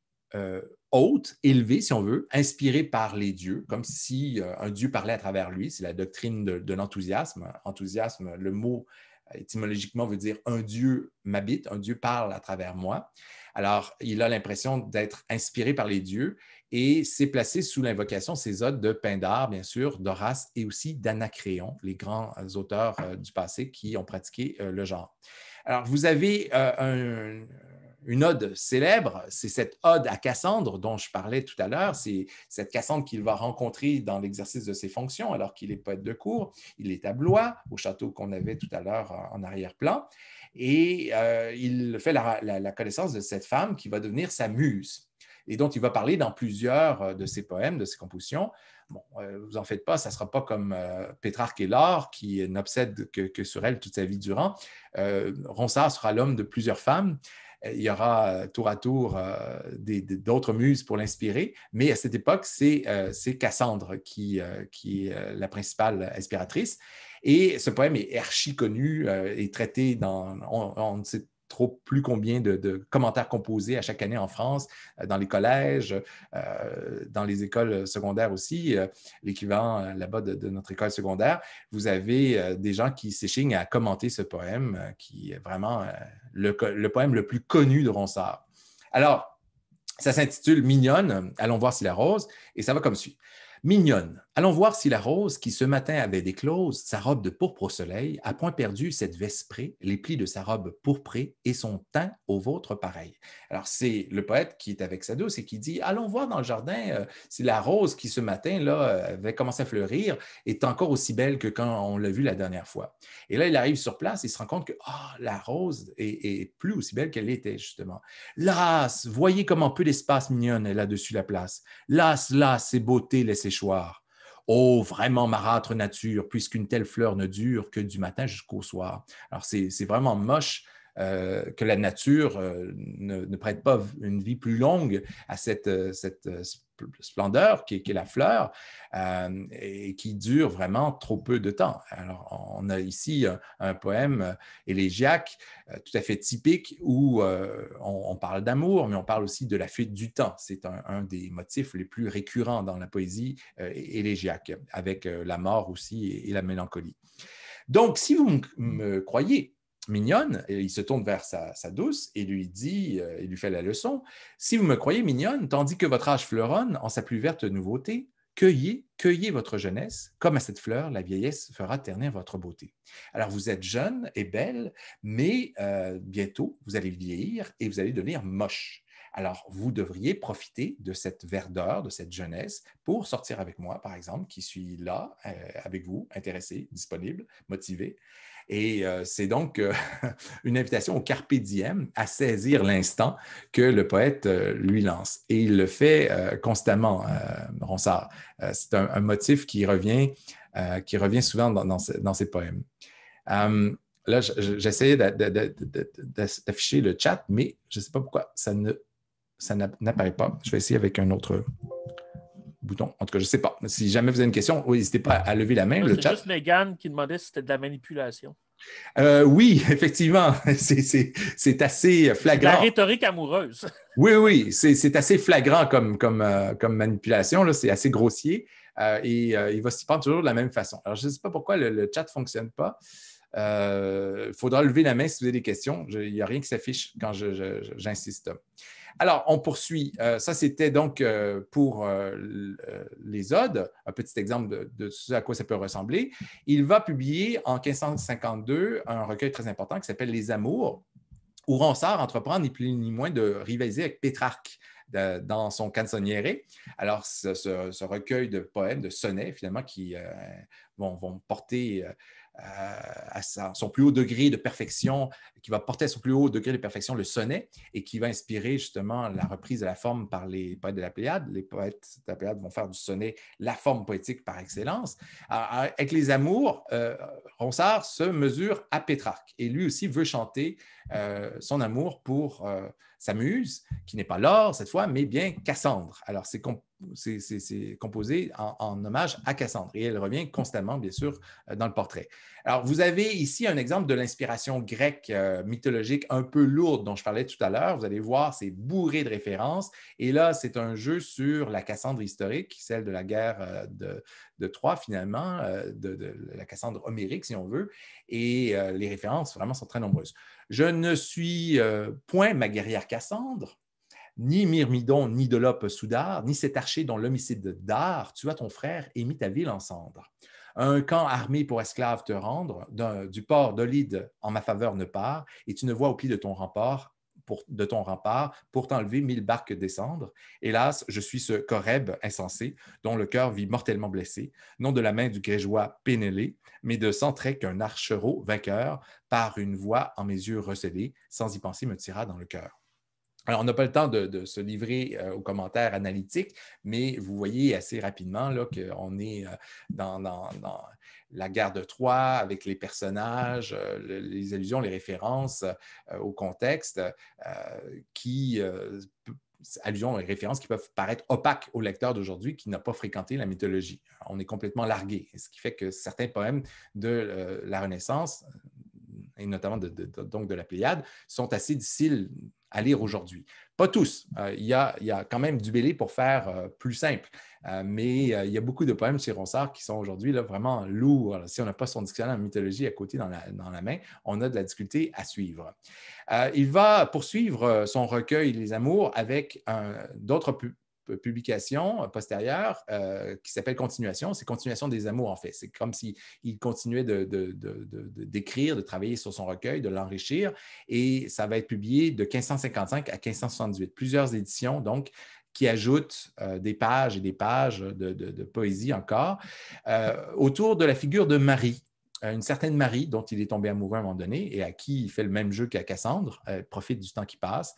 haute, élevée, si on veut, inspiré par les dieux, comme si un dieu parlait à travers lui. C'est la doctrine de, de l'enthousiasme. Enthousiasme, le mot étymologiquement veut dire un Dieu m'habite, un Dieu parle à travers moi. Alors, il a l'impression d'être inspiré par les dieux et s'est placé sous l'invocation, ces autres, de Pindar, bien sûr, d'Horace et aussi d'Anacréon, les grands euh, auteurs euh, du passé qui ont pratiqué euh, le genre. Alors, vous avez un une ode célèbre, c'est cette ode à Cassandre dont je parlais tout à l'heure, c'est cette Cassandre qu'il va rencontrer dans l'exercice de ses fonctions alors qu'il est poète de cour, il est à Blois, au château qu'on avait tout à l'heure euh, en arrière-plan, et euh, il fait la, connaissance de cette femme qui va devenir sa muse et dont il va parler dans plusieurs euh, de ses poèmes, de ses compositions. vous en faites pas, ça ne sera pas comme Pétrarque et Laure qui n'obsède que, sur elle toute sa vie durant. Ronsard sera l'homme de plusieurs femmes euh, il y aura euh, tour à tour euh, d'autres muses pour l'inspirer, mais à cette époque, c'est Cassandre qui, est la principale inspiratrice. Et ce poème est archi connu et traité dans, on, ne sait trop plus combien de, commentaires composés à chaque année en France, dans les collèges, dans les écoles secondaires aussi, l'équivalent là-bas de, de, notre école secondaire. Vous avez des gens qui s'échignent à commenter ce poème qui est vraiment le, poème le plus connu de Ronsard. Alors, ça s'intitule Mignonne, allons voir si la rose, et ça va comme suit. Mignonne. Allons voir si la rose, qui ce matin avait déclose sa robe de pourpre au soleil, a point perdu cette vesprée, les plis de sa robe pourprée et son teint au vôtre pareil. Alors, c'est le poète qui est avec sa douce et qui dit Allons voir dans le jardin euh, si la rose, qui ce matin là, euh, avait commencé à fleurir, est encore aussi belle que quand on l'a vue la dernière fois. Et là, il arrive sur place, il se rend compte que oh, la rose est, plus aussi belle qu'elle était, justement. Las, voyez comment peu d'espace mignonne est là-dessus la place. Las, lasse, ses beautés laissées oh, vraiment marâtre nature, puisqu'une telle fleur ne dure que du matin jusqu'au soir. Alors, c'est vraiment moche euh, que la nature euh, ne, prête pas une vie plus longue à cette, euh, splendeur qui est, la fleur et qui dure vraiment trop peu de temps. Alors, on a ici un, poème élégiaque tout à fait typique où on, parle d'amour, mais on parle aussi de la fuite du temps. C'est un, des motifs les plus récurrents dans la poésie élégiaque, avec la mort aussi et la mélancolie. Donc, si vous me croyez mignonne, il se tourne vers sa, douce et lui dit, euh, il lui fait la leçon, si vous me croyez mignonne, tandis que votre âge fleuronne en sa plus verte nouveauté, cueillez, cueillez votre jeunesse, comme à cette fleur, la vieillesse fera ternir votre beauté. Alors vous êtes jeune et belle, mais euh, bientôt vous allez vieillir et vous allez devenir moche. Alors, vous devriez profiter de cette verdeur, de cette jeunesse, pour sortir avec moi, par exemple, qui suis là euh, avec vous, intéressé, disponible, motivé, et euh, c'est donc euh, une invitation au carpe diem, à saisir l'instant que le poète euh, lui lance. Et il le fait constamment, Ronsard. c'est un, motif qui revient, qui revient souvent dans, ses poèmes. Hum, là, j'essayais d'afficher le chat, mais je ne sais pas pourquoi ça ne ça n'apparaît pas. Je vais essayer avec un autre, bouton. En tout cas, je ne sais pas. Si jamais vous avez une question, n'hésitez pas à lever la main. Ah, c'est juste Megan qui demandait si c'était de la manipulation. Euh, oui, effectivement, c'est assez flagrant. La rhétorique amoureuse. oui, oui, c'est assez flagrant comme, euh, manipulation. C'est assez grossier euh, et il va s'y prendre toujours de la même façon. Alors, je ne sais pas pourquoi le, chat ne fonctionne pas. Il faudra lever la main si vous avez des questions. Il n'y a rien qui s'affiche quand j'insiste. Alors, on poursuit. Euh, ça, c'était donc euh, pour euh, les Odes, un petit exemple de, à quoi ça peut ressembler. Il va publier en 1552 un recueil très important qui s'appelle Les Amours, où Ronsard entreprend ni plus ni moins de rivaliser avec Pétrarque dans son canzoniere. Alors, ce, recueil de poèmes, de sonnets, finalement, qui vont, porter euh, à son plus haut degré de perfection, qui va porter à son plus haut degré de perfection le sonnet et qui va inspirer justement la reprise de la forme par les poètes de la Pléiade. Les poètes de la Pléiade vont faire du sonnet la forme poétique par excellence. Euh, avec les amours, euh, Ronsard se mesure à Pétrarque et lui aussi veut chanter son amour pour sa muse, qui n'est pas l'or cette fois, mais bien Cassandre. Alors, c'est compliqué c'est composé en, hommage à Cassandre et elle revient constamment, bien sûr, euh, dans le portrait. Alors, vous avez ici un exemple de l'inspiration grecque euh, mythologique un peu lourde dont je parlais tout à l'heure. Vous allez voir, c'est bourré de références. Et là, c'est un jeu sur la Cassandre historique, celle de la guerre euh, de, Troie, finalement, de, la Cassandre homérique, si on veut. Et les références, vraiment, sont très nombreuses. Je ne suis point ma guerrière Cassandre ni Myrmidon, ni Delope Soudard, ni cet archer dont l'homicide d'art tua ton frère et mit ta ville en cendre. Un camp armé pour esclaves te rendre, du port d'Olide en ma faveur ne part, et tu ne vois au pied de ton rempart pour, de ton rempart pour t'enlever mille barques descendre. Hélas, je suis ce Coreb insensé, dont le cœur vit mortellement blessé, non de la main du grégeois Pénélé, mais de cent traits qu'un archereau vainqueur, par une voix en mes yeux recelée, sans y penser, me tira dans le cœur. Alors, on n'a pas le temps de, se livrer euh, aux commentaires analytiques, mais vous voyez assez rapidement qu'on est euh, dans, la guerre de Troie avec les personnages, euh, les allusions, les références au contexte qui allusions et références qui peuvent paraître opaques au lecteur d'aujourd'hui qui n'a pas fréquenté la mythologie. On est complètement largué, ce qui fait que certains poèmes de la Renaissance, et notamment donc de la Pléiade, sont assez difficiles à lire aujourd'hui. Pas tous. Euh, il, y a, y, a, quand même du bélé pour faire euh, plus simple. Euh, mais il y a beaucoup de poèmes chez Ronsard qui sont aujourd'hui vraiment lourds. si on n'a pas son dictionnaire en mythologie à côté dans la, dans la, main, on a de la difficulté à suivre. il va poursuivre son recueil Les Amours avec d'autres publication euh, postérieure euh, qui s'appelle Continuation. C'est Continuation des amours, en fait. C'est comme s'il il continuait d'écrire, de, de, travailler sur son recueil, de l'enrichir. Et ça va être publié de 1555 à 1568. Plusieurs éditions, donc, qui ajoutent euh, des pages et des pages de, poésie encore, autour de la figure de Marie, euh, une certaine Marie, dont il est tombé amoureux à un moment donné et à qui il fait le même jeu qu'à Cassandre, euh, profite du temps qui passe,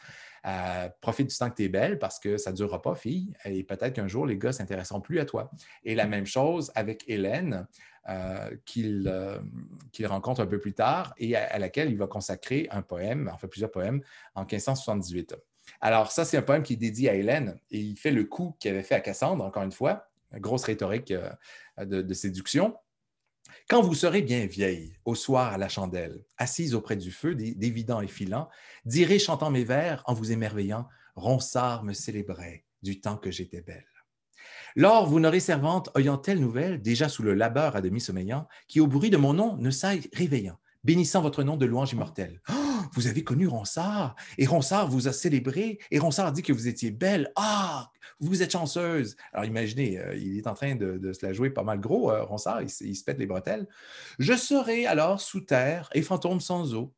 euh, profite du temps que tu es belle parce que ça ne durera pas, fille, et peut-être qu'un jour les gars ne s'intéresseront plus à toi. Et la même chose avec Hélène, qu'il rencontre un peu plus tard et à, laquelle il va consacrer un poème, enfin plusieurs poèmes, en 1578. Alors, ça, c'est un poème qui est dédié à Hélène et il fait le coup qu'il avait fait à Cassandre, encore une fois, grosse rhétorique de séduction. Quand vous serez bien vieille, au soir à la chandelle, assise auprès du feu, dévidant et filant, direz chantant mes vers en vous émerveillant, Ronsard me célébrait du temps que j'étais belle. Lors, vous n'aurez servante, ayant telle nouvelle, déjà sous le labeur à demi sommeillant, qui au bruit de mon nom ne s'aille réveillant, bénissant votre nom de louange immortelle. Oh vous avez connu Ronsard et Ronsard vous a célébré et Ronsard a dit que vous étiez belle. Ah, vous êtes chanceuse. Alors imaginez, euh, il est en train de, se la jouer pas mal gros, euh, Ronsard, il, se pète les bretelles. Je serai alors sous terre et fantôme sans eau.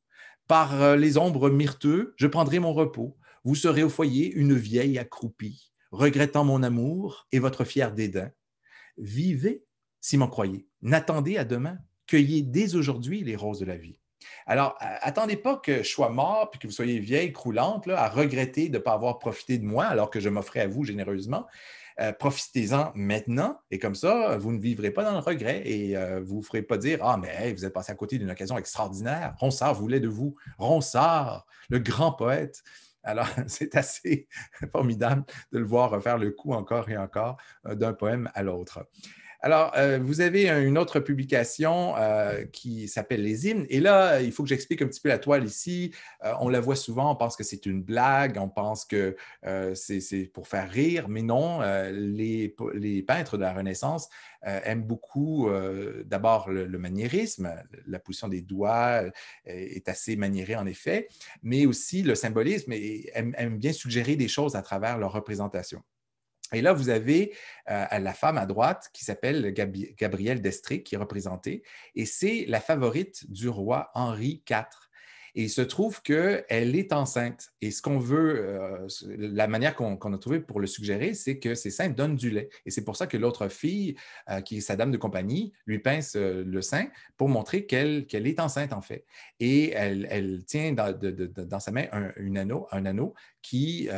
Par euh, les ombres myrteux, je prendrai mon repos. Vous serez au foyer une vieille accroupie, regrettant mon amour et votre fier dédain. Vivez, si m'en croyez. N'attendez à demain. Cueillez dès aujourd'hui les roses de la vie. Alors, attendez pas que je sois mort puis que vous soyez vieille, croulante, à regretter de ne pas avoir profité de moi alors que je m'offrais à vous généreusement. Euh, profitez-en maintenant et comme ça, vous ne vivrez pas dans le regret et euh, vous ne ferez pas dire Ah, mais vous êtes passé à côté d'une occasion extraordinaire. Ronsard voulait de vous. Ronsard, le grand poète. Alors, c'est assez formidable de le voir faire le coup encore et encore euh, d'un poème à l'autre. Alors, euh, vous avez une autre publication euh, qui s'appelle Les hymnes. Et là, il faut que j'explique un petit peu la toile ici. Euh, on la voit souvent, on pense que c'est une blague, on pense que c'est pour faire rire, mais non, les, peintres de la Renaissance aiment beaucoup d'abord le, maniérisme. La position des doigts est assez maniérée, en effet, mais aussi le symbolisme et aiment bien suggérer des choses à travers leur représentation. Et là, vous avez euh, la femme à droite qui s'appelle Gabrielle Destré, qui est représentée, et c'est la favorite du roi Henri IV et il se trouve qu'elle est enceinte. Et ce qu'on veut, euh, la manière qu'on a trouvé pour le suggérer, c'est que ces seins donnent du lait. Et c'est pour ça que l'autre fille, euh, qui est sa dame de compagnie, lui pince euh, le sein pour montrer qu'elle est enceinte, en fait. Et elle, tient dans, sa main un, anneau, un anneau qui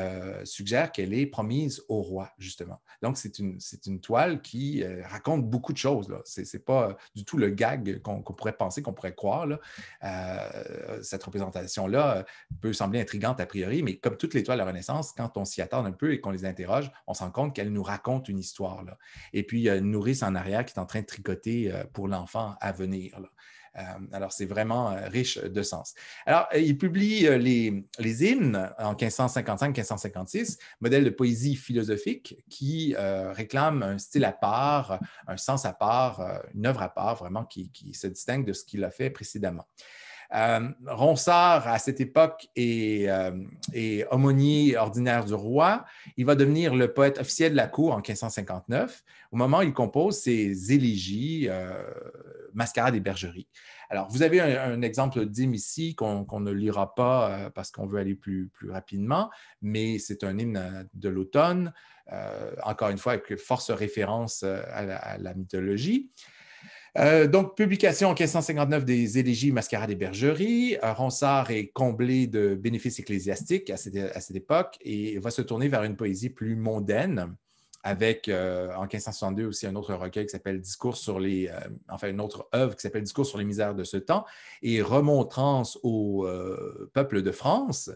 suggère qu'elle est promise au roi, justement. Donc, c'est une, toile qui raconte beaucoup de choses. Ce n'est pas du tout le gag qu'on pourrait penser, qu'on pourrait croire représentation-là euh, peut sembler intrigante a priori, mais comme toutes les toiles de la Renaissance, quand on s'y attarde un peu et qu'on les interroge, on s'en rend compte qu'elle nous raconte une histoire. Et puis, une nourrice en arrière qui est en train de tricoter euh, pour l'enfant à venir. Euh, alors, c'est vraiment riche de sens. Alors, il publie les, hymnes en 1555-1556, modèle de poésie philosophique qui réclame un style à part, un sens à part, une œuvre à part, vraiment qui se distingue de ce qu'il a fait précédemment. Euh, Ronsard, à cette époque, euh, est, aumônier ordinaire du roi. Il va devenir le poète officiel de la cour en 1559, au moment où il compose ses élégies, euh, mascarades et bergeries. Alors, vous avez un, exemple d'hymne ici qu'on ne lira pas euh, parce qu'on veut aller plus, rapidement, mais c'est un hymne de l'automne, encore une fois, avec force référence à la mythologie. Euh, donc, publication en 1559 des élégies Mascarades et Bergerie. Euh, Ronsard est comblé de bénéfices ecclésiastiques à cette, époque et va se tourner vers une poésie plus mondaine avec euh, en 1562 aussi un autre recueil qui s'appelle Discours sur les, enfin une autre œuvre qui s'appelle Discours sur les misères de ce temps et Remontrance au peuple de France,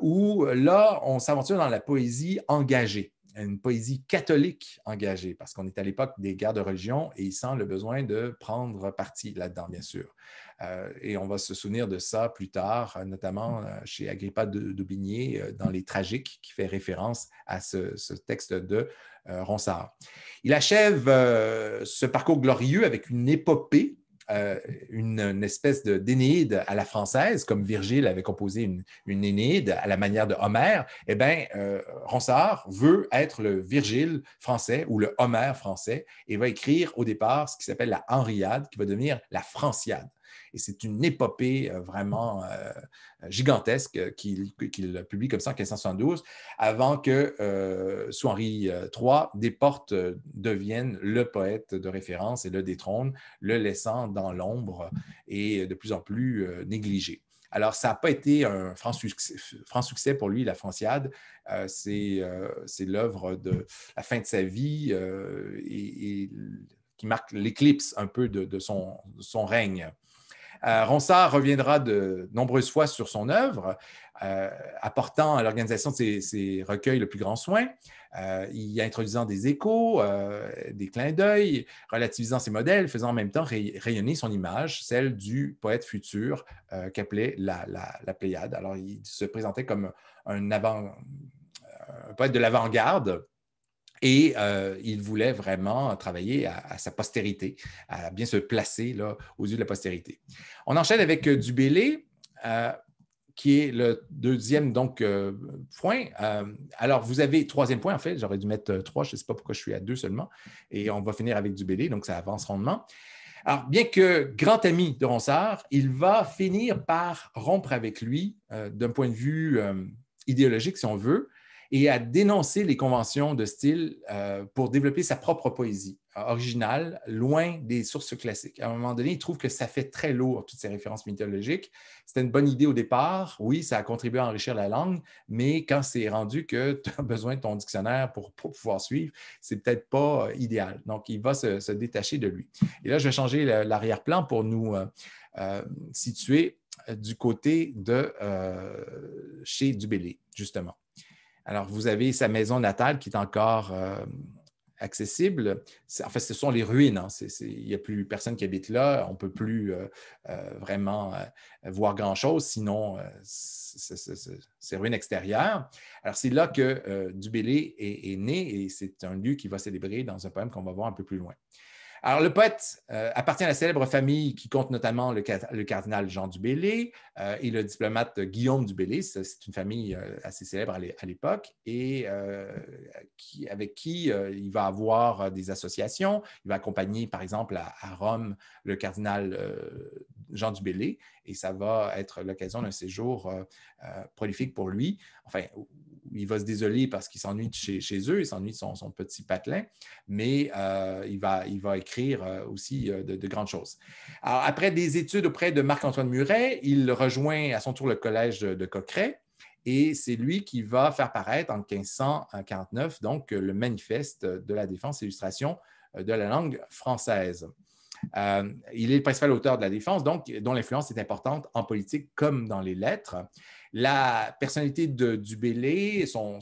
où là on s'aventure dans la poésie engagée une poésie catholique engagée, parce qu'on est à l'époque des guerres de religion et il sent le besoin de prendre parti là-dedans, bien sûr. Euh, et on va se souvenir de ça plus tard, euh, notamment euh, chez Agrippa d'Aubigné, dans Les Tragiques, qui fait référence à ce, texte de Ronsard. Il achève ce parcours glorieux avec une épopée euh, une, espèce de, d'énéide à la française, comme Virgile avait composé une, une énéide à la manière de Homère, eh bien, euh, Ronsard veut être le Virgile français ou le Homère français et va écrire au départ ce qui s'appelle la Henriade, qui va devenir la Franciade. Et c'est une épopée euh, vraiment euh, gigantesque euh, qu'il publie comme ça en 1572, avant que sous Henri III, Desportes devienne le poète de référence et le détrône, le laissant dans l'ombre et de plus en plus négligé. Alors, ça n'a pas été un franc succès, pour lui, la Franciade. c'est l'œuvre de la fin de sa vie et, qui marque l'éclipse un peu de son règne. Euh, Ronsard reviendra de nombreuses fois sur son œuvre, euh, apportant à l'organisation de ses, recueils le plus grand soin, euh, y introduisant des échos, des clins d'œil, relativisant ses modèles, faisant en même temps rayonner son image, celle du poète futur qu'appelait la, Pléiade. Alors, il se présentait comme un poète de l'avant-garde et euh, il voulait vraiment travailler à, sa postérité, à bien se placer là, aux yeux de la postérité. On enchaîne avec euh, Dubélé. Euh, qui est le deuxième donc, point. alors, vous avez troisième point, en fait, j'aurais dû mettre trois, je ne sais pas pourquoi je suis à deux seulement, et on va finir avec Dubélé, donc ça avance rondement. Alors, bien que grand ami de Ronsard, il va finir par rompre avec lui d'un point de vue idéologique, si on veut, et à dénoncer les conventions de style euh, pour développer sa propre poésie euh, originale, loin des sources classiques. À un moment donné, il trouve que ça fait très lourd, toutes ces références mythologiques. C'était une bonne idée au départ. Oui, ça a contribué à enrichir la langue, mais quand c'est rendu que tu as besoin de ton dictionnaire pour, pouvoir suivre, c'est peut-être pas euh, idéal. Donc, il va se, détacher de lui. Et là, je vais changer l'arrière-plan pour nous situer du côté de chez Dubélé, justement. Alors, vous avez sa maison natale qui est encore euh, accessible. En fait, ce sont les ruines. Hein. Il n'y a plus personne qui habite là. On ne peut plus euh, euh, vraiment voir grand-chose, sinon c'est ruines extérieures. Alors, c'est là que Dubélé est, est, né et c'est un lieu qui va célébrer dans un poème qu'on va voir un peu plus loin. Alors, le poète euh, appartient à la célèbre famille qui compte notamment le, cardinal Jean Dubélé euh, et le diplomate Guillaume Dubélé. C'est une famille euh, assez célèbre à l'époque et qui, avec qui il va avoir des associations. Il va accompagner, par exemple, à, Rome, le cardinal Jean Dubélé et ça va être l'occasion d'un séjour prolifique pour lui. Enfin, il va se désoler parce qu'il s'ennuie de chez, chez, eux, il s'ennuie de son, son, petit patelin, mais euh, il, va, il va écrire euh, aussi euh, de, grandes choses. après des études auprès de Marc-Antoine Muret, il rejoint à son tour le collège de Coqueret. Et c'est lui qui va faire paraître en 1549, donc, le manifeste de la défense illustration de la langue française. il est le principal auteur de la défense, donc, dont l'influence est importante en politique comme dans les lettres. La personnalité de Dubélé, son,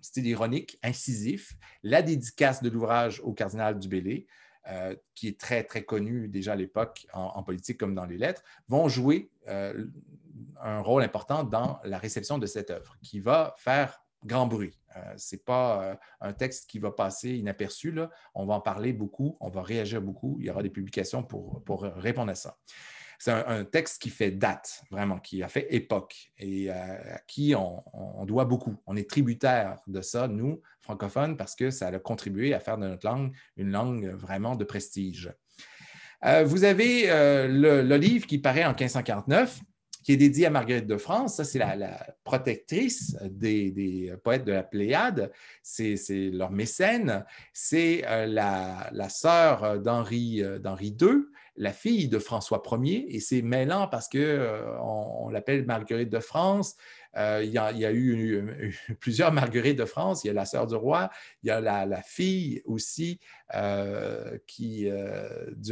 style ironique, incisif, la dédicace de l'ouvrage au cardinal Dubélé, euh, qui est très, très connu déjà à l'époque en, politique comme dans les lettres, vont jouer euh, un rôle important dans la réception de cette œuvre, qui va faire grand bruit. Euh, Ce n'est pas un texte qui va passer inaperçu. On va en parler beaucoup, on va réagir beaucoup. Il y aura des publications pour répondre à ça c'est un, texte qui fait date, vraiment, qui a fait époque et euh, à, qui on, doit beaucoup. On est tributaire de ça, nous, francophones, parce que ça a contribué à faire de notre langue une langue vraiment de prestige. Euh, vous avez euh, le, livre qui paraît en 1549, qui est dédié à Marguerite de France. Ça, c'est la, protectrice des, poètes de la Pléiade. C'est leur mécène. C'est la, la sœur d'Henri II la fille de François Ier, et c'est mêlant parce qu'on euh, on, l'appelle Marguerite de France. Euh, il, y a, eu, euh, plusieurs Marguerites de France. Il y a la sœur du roi, il y a la, fille aussi du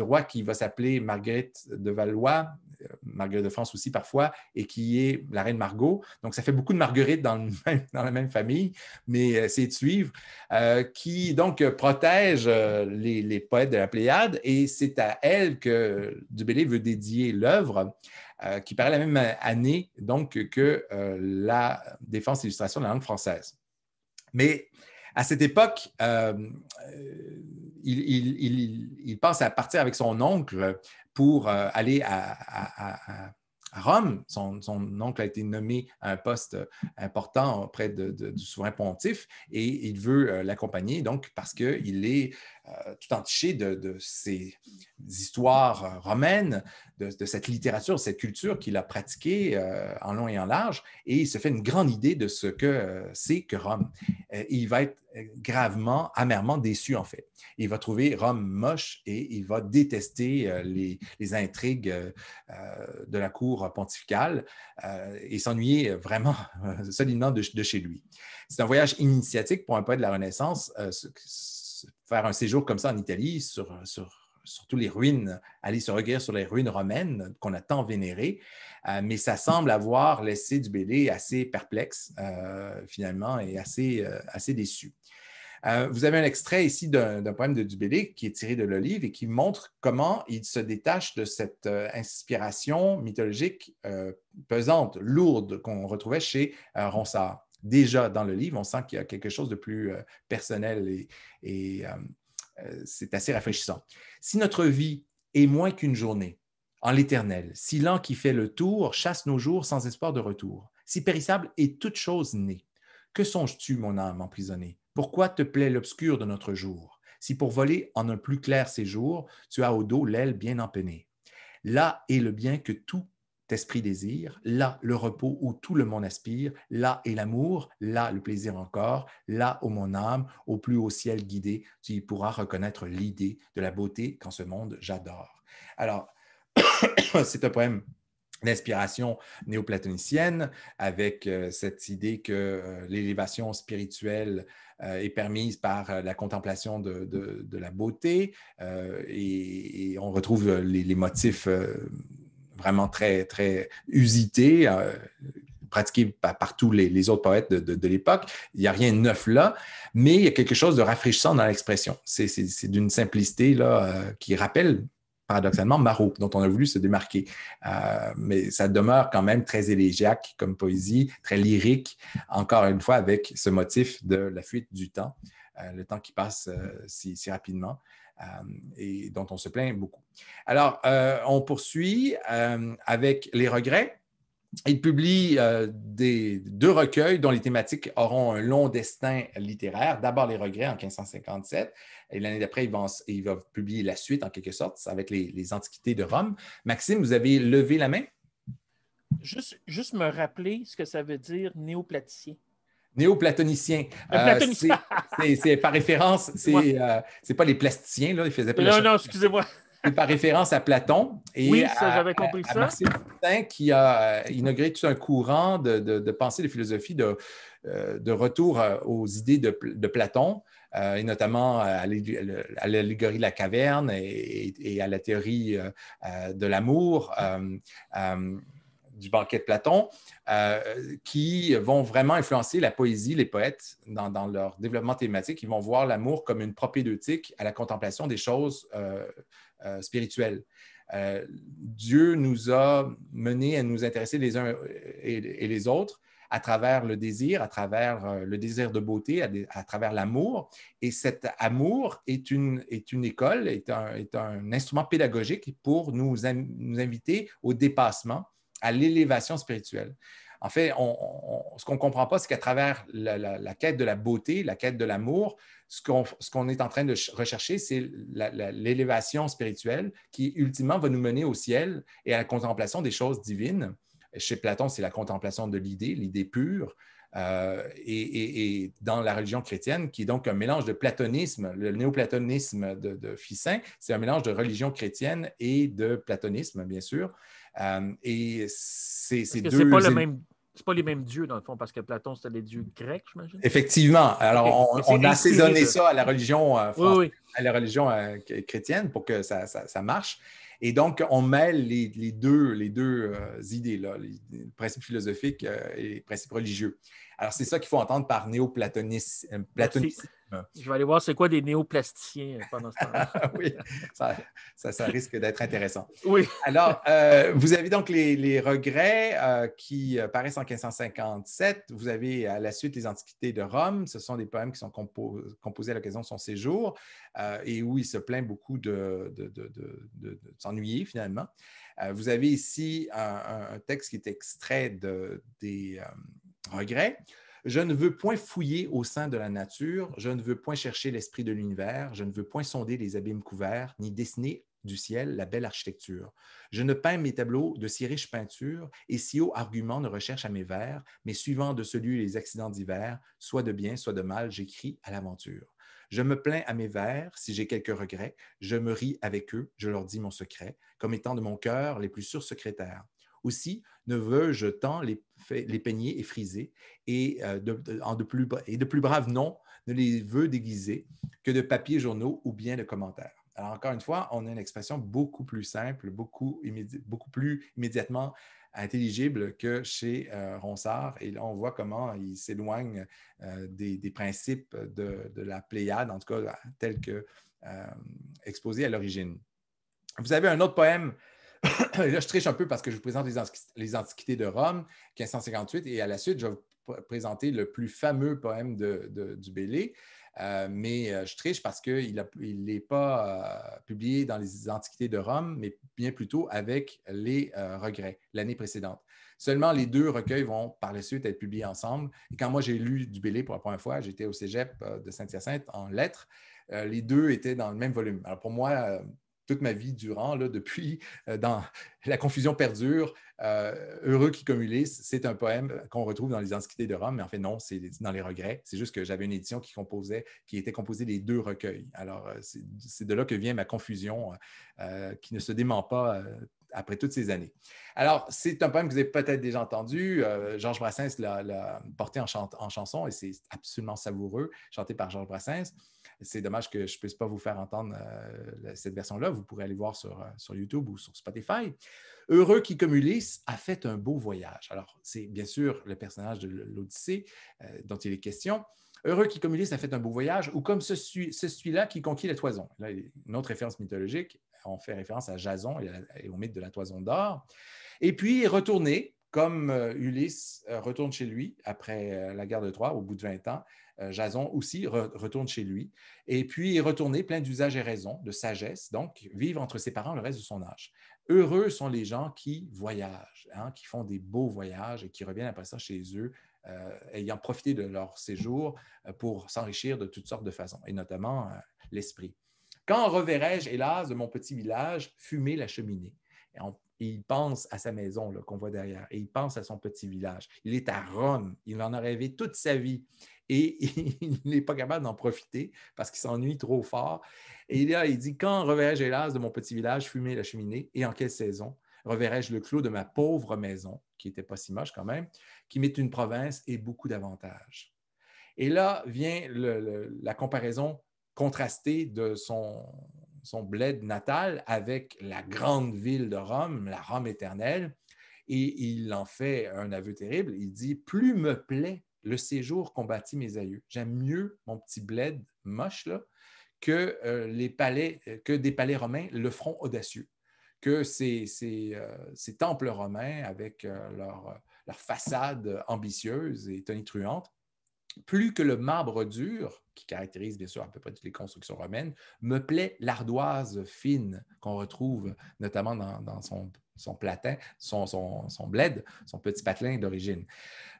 roi qui va s'appeler Marguerite de Valois, Marguerite de France aussi parfois, et qui est la reine Margot. Donc, ça fait beaucoup de Marguerite dans, la même famille, mais euh, c'est de suivre, euh, qui donc protège euh, les, poètes de la Pléiade, et c'est à elle que Dubélé veut dédier l'œuvre. qui paraît la même année donc que la défense et illustration de la langue française. Mais à cette époque, il, passe à partir avec son oncle pour euh, aller à, Rome. Son, oncle a été nommé à un poste important auprès du souverain pontife et il veut euh, l'accompagner, donc parce qu'il est euh, tout entiché de, de ces histoires euh, romaines, de, cette littérature, de cette culture qu'il a pratiquée euh, en long et en large, et il se fait une grande idée de ce que c'est que Rome. il va être gravement, amèrement déçu, en fait. Il va trouver Rome moche et il va détester les, intrigues de la cour pontificale et s'ennuyer vraiment solidement de, chez lui. C'est un voyage initiatique pour un poète de la Renaissance faire un séjour comme ça en Italie, sur, sur les ruines, aller se recueillir sur les ruines romaines qu'on a tant vénérées, euh, mais ça semble avoir laissé du assez perplexe euh, finalement et assez, euh, assez déçu. vous avez un extrait ici d'un poème de Dubélé qui est tiré de l'Olive et qui montre comment il se détache de cette inspiration mythologique pesante, lourde qu'on retrouvait chez Ronsard déjà dans le livre. On sent qu'il y a quelque chose de plus euh, personnel et, euh, euh, c'est assez rafraîchissant. Si notre vie est moins qu'une journée, en l'éternel, si l'an qui fait le tour chasse nos jours sans espoir de retour, si périssable est toute chose née, que songes-tu, mon âme emprisonnée? Pourquoi te plaît l'obscur de notre jour? Si pour voler en un plus clair séjour, tu as au dos l'aile bien empennée. Là est le bien que tout esprit désire, là le repos où tout le monde aspire, là est l'amour, là le plaisir encore, là où mon âme, au plus haut ciel guidé, tu pourras reconnaître l'idée de la beauté qu'en ce monde j'adore. Alors, c'est un poème d'inspiration néoplatonicienne avec euh, cette idée que euh, l'élévation spirituelle euh, est permise par la contemplation de, la beauté et, on retrouve les, les motifs vraiment très, très usité, euh, pratiqué par, tous les, autres poètes de, l'époque. Il n'y a rien de neuf là, mais il y a quelque chose de rafraîchissant dans l'expression. C'est d'une simplicité là, euh, qui rappelle paradoxalement Marot dont on a voulu se démarquer. Euh, mais ça demeure quand même très élégiaque comme poésie, très lyrique, encore une fois avec ce motif de la fuite du temps, le temps qui passe si rapidement. Euh, et dont on se plaint beaucoup. Alors, euh, on poursuit euh, avec les regrets. Il publie des, deux recueils dont les thématiques auront un long destin littéraire. D'abord les regrets en 1557, et l'année d'après, il va, publier la suite en quelque sorte avec les, antiquités de Rome. Maxime, vous avez levé la main? Juste, juste me rappeler ce que ça veut dire néoplaticien. Néoplatonicien. Euh, c'est par référence, c'est euh, pas les plasticiens, là, ils faisaient pas Non, non, excusez-moi. C'est par référence à Platon et oui, j'avais compris ça. qui a euh, inauguré tout un courant de, de, pensée, de philosophie, de, euh, retour aux idées de, Platon. et notamment à l'allégorie de la caverne et, à la théorie de l'amour, du banquet de Platon, euh, qui vont vraiment influencer la poésie, les poètes, dans, leur développement thématique. Ils vont voir l'amour comme une propédeutique à la contemplation des choses euh, euh, spirituelles. Dieu nous a menés à nous intéresser les uns et, les autres à travers le désir, à travers le désir de beauté, à, travers l'amour. Et cet amour est une, école, est un, instrument pédagogique pour nous inviter au dépassement, à l'élévation spirituelle. En fait, ce qu'on ne comprend pas, c'est qu'à travers la, quête de la beauté, la quête de l'amour, ce qu'on est en train de rechercher, c'est l'élévation spirituelle qui, ultimement, va nous mener au ciel et à la contemplation des choses divines. Chez Platon, c'est la contemplation de l'idée, l'idée pure. Euh, et, dans la religion chrétienne, qui est donc un mélange de platonisme, le néoplatonisme de, de Ficin, c'est un mélange de religion chrétienne et de platonisme, bien sûr. Euh, et c'est -ce deux. Pas pas les mêmes dieux, dans le fond, parce que Platon, c'était les dieux grecs, j'imagine. Effectivement. Alors, on, on a assaisonné ça à la religion, euh, À la religion euh, chrétienne pour que ça, marche. Et donc, on mêle les, les deux, les deux idées, les, les, principes philosophiques et les principes religieux. Alors, c'est ça qu'il faut entendre par néoplatonisme. Ah. Je vais aller voir c'est quoi des néoplasticiens euh, pendant ce temps-là. Ah oui, ça, risque d'être intéressant. Oui. Alors, euh, vous avez donc les, regrets euh, qui paraissent en 1557. Vous avez à la suite les Antiquités de Rome. Ce sont des poèmes qui sont composés à l'occasion de son séjour et où il se plaint beaucoup de, s'ennuyer finalement. vous avez ici un, texte qui est extrait des regrets. Je ne veux point fouiller au sein de la nature, je ne veux point chercher l'esprit de l'univers, je ne veux point sonder les abîmes couverts, ni dessiner du ciel la belle architecture. Je ne peins mes tableaux de si riches peintures et si haut argument de recherche à mes vers, mais suivant de celui les accidents divers, soit de bien, soit de mal, j'écris à l'aventure. Je me plains à mes vers si j'ai quelques regrets, je me ris avec eux, je leur dis mon secret, comme étant de mon cœur les plus sûrs secrétaires. Aussi, ne veut, jetant les, les et friser, et, euh, de, en de, plus, et de plus braves noms ne les veut déguiser que de papiers journaux ou bien de commentaires. Alors, encore une fois, on a une expression beaucoup plus simple, beaucoup, plus immédiatement intelligible que chez euh, Ronsard. Et là, on voit comment il s'éloigne euh, des, principes de, la Pléiade, en tout cas tels que exposé à l'origine. Vous avez un autre poème là, je triche un peu parce que je vous présente les, Antiquités de Rome, 1558, et à la suite, je vais vous présenter le plus fameux poème de, du Bélé. Euh, mais euh, je triche parce qu'il n'est pas euh, publié dans les Antiquités de Rome, mais bien plutôt avec les regrets l'année précédente. Seulement les deux recueils vont par la suite être publiés ensemble. Et quand moi j'ai lu du Bélé pour la première fois, j'étais au cégep de Saint-Hyacinthe en lettres. les deux étaient dans le même volume. Alors pour moi, toute ma vie durant, là, depuis, euh, dans La confusion perdure, euh, Heureux qui cumulise, c'est un poème qu'on retrouve dans les Antiquités de Rome, mais en fait, non, c'est dans les regrets. C'est juste que j'avais une édition qui composait, qui était composée des deux recueils. Alors, euh, c'est de là que vient ma confusion qui ne se dément pas après toutes ces années. Alors, c'est un poème que vous avez peut-être déjà entendu. Euh, Georges Brassens l'a porté en, chanson et c'est absolument savoureux, chanté par Georges Brassens. C'est dommage que je ne puisse pas vous faire entendre euh, cette version-là. Vous pourrez aller voir sur, euh, sur YouTube ou sur Spotify. Heureux qui, comme a fait un beau voyage. Alors, c'est bien sûr le personnage de l'Odyssée dont il est question. Heureux qui, comme a fait un beau voyage, ou comme ce, celui-là qui conquit la toison. Là, une autre référence mythologique on fait référence à Jason et, au mythe de la toison d'or. Et puis, retourner, comme euh, Ulysse euh, retourne chez lui après euh, la guerre de Troie, au bout de 20 ans, Jason aussi retourne chez lui. Et puis, retourner plein d'usages et raisons, de sagesse, donc vivre entre ses parents le reste de son âge. Heureux sont les gens qui voyagent, hein, qui font des beaux voyages et qui reviennent après ça chez eux, ayant profité de leur séjour pour s'enrichir de toutes sortes de façons, et notamment l'esprit. Quand reverrai-je, hélas, de mon petit village, fumer la cheminée? Et, il pense à sa maison qu'on voit derrière, et il pense à son petit village. Il est à Rome, il en a rêvé toute sa vie, et, il n'est pas capable d'en profiter parce qu'il s'ennuie trop fort. Et là, il dit, quand reverrai-je, hélas, de mon petit village, fumer la cheminée, et en quelle saison? reverrai-je le clos de ma pauvre maison, qui n'était pas si moche quand même, qui m'est une province et beaucoup d'avantages. Et là vient la comparaison contrasté de son, bled natal avec la grande ville de Rome, la Rome éternelle, et il en fait un aveu terrible. Il dit Plus me plaît le séjour bâti mes aïeux. J'aime mieux mon petit bled moche que, euh, les palais, que des palais romains le front audacieux, que ces, ces, euh, temples romains avec euh, leur, leur, façade ambitieuse et tonitruante plus que le marbre dur, qui caractérise bien sûr à peu près toutes les constructions romaines, me plaît l'ardoise fine qu'on retrouve notamment dans, son, platin, son, bled, son petit patelin d'origine.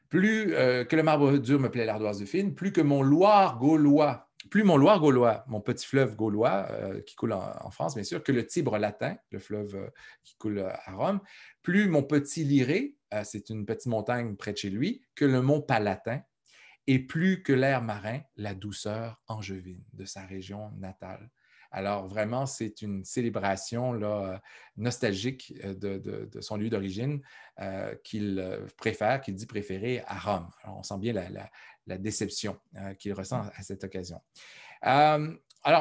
Plus euh, que le marbre dur me plaît l'ardoise fine, plus que mon Loire gaulois, plus mon Loir gaulois, mon petit fleuve gaulois euh, qui coule en, France, bien sûr, que le Tibre latin, le fleuve euh, qui coule à Rome, plus mon petit Liré, c'est une petite montagne près de chez lui, que le mont Palatin, et plus que l'air marin, la douceur angevine de sa région natale. Alors vraiment, c'est une célébration là, euh, nostalgique euh, de, son lieu d'origine euh, qu'il préfère, qu'il dit préférer à Rome. on sent bien la, déception qu'il ressent mm. à cette occasion. alors,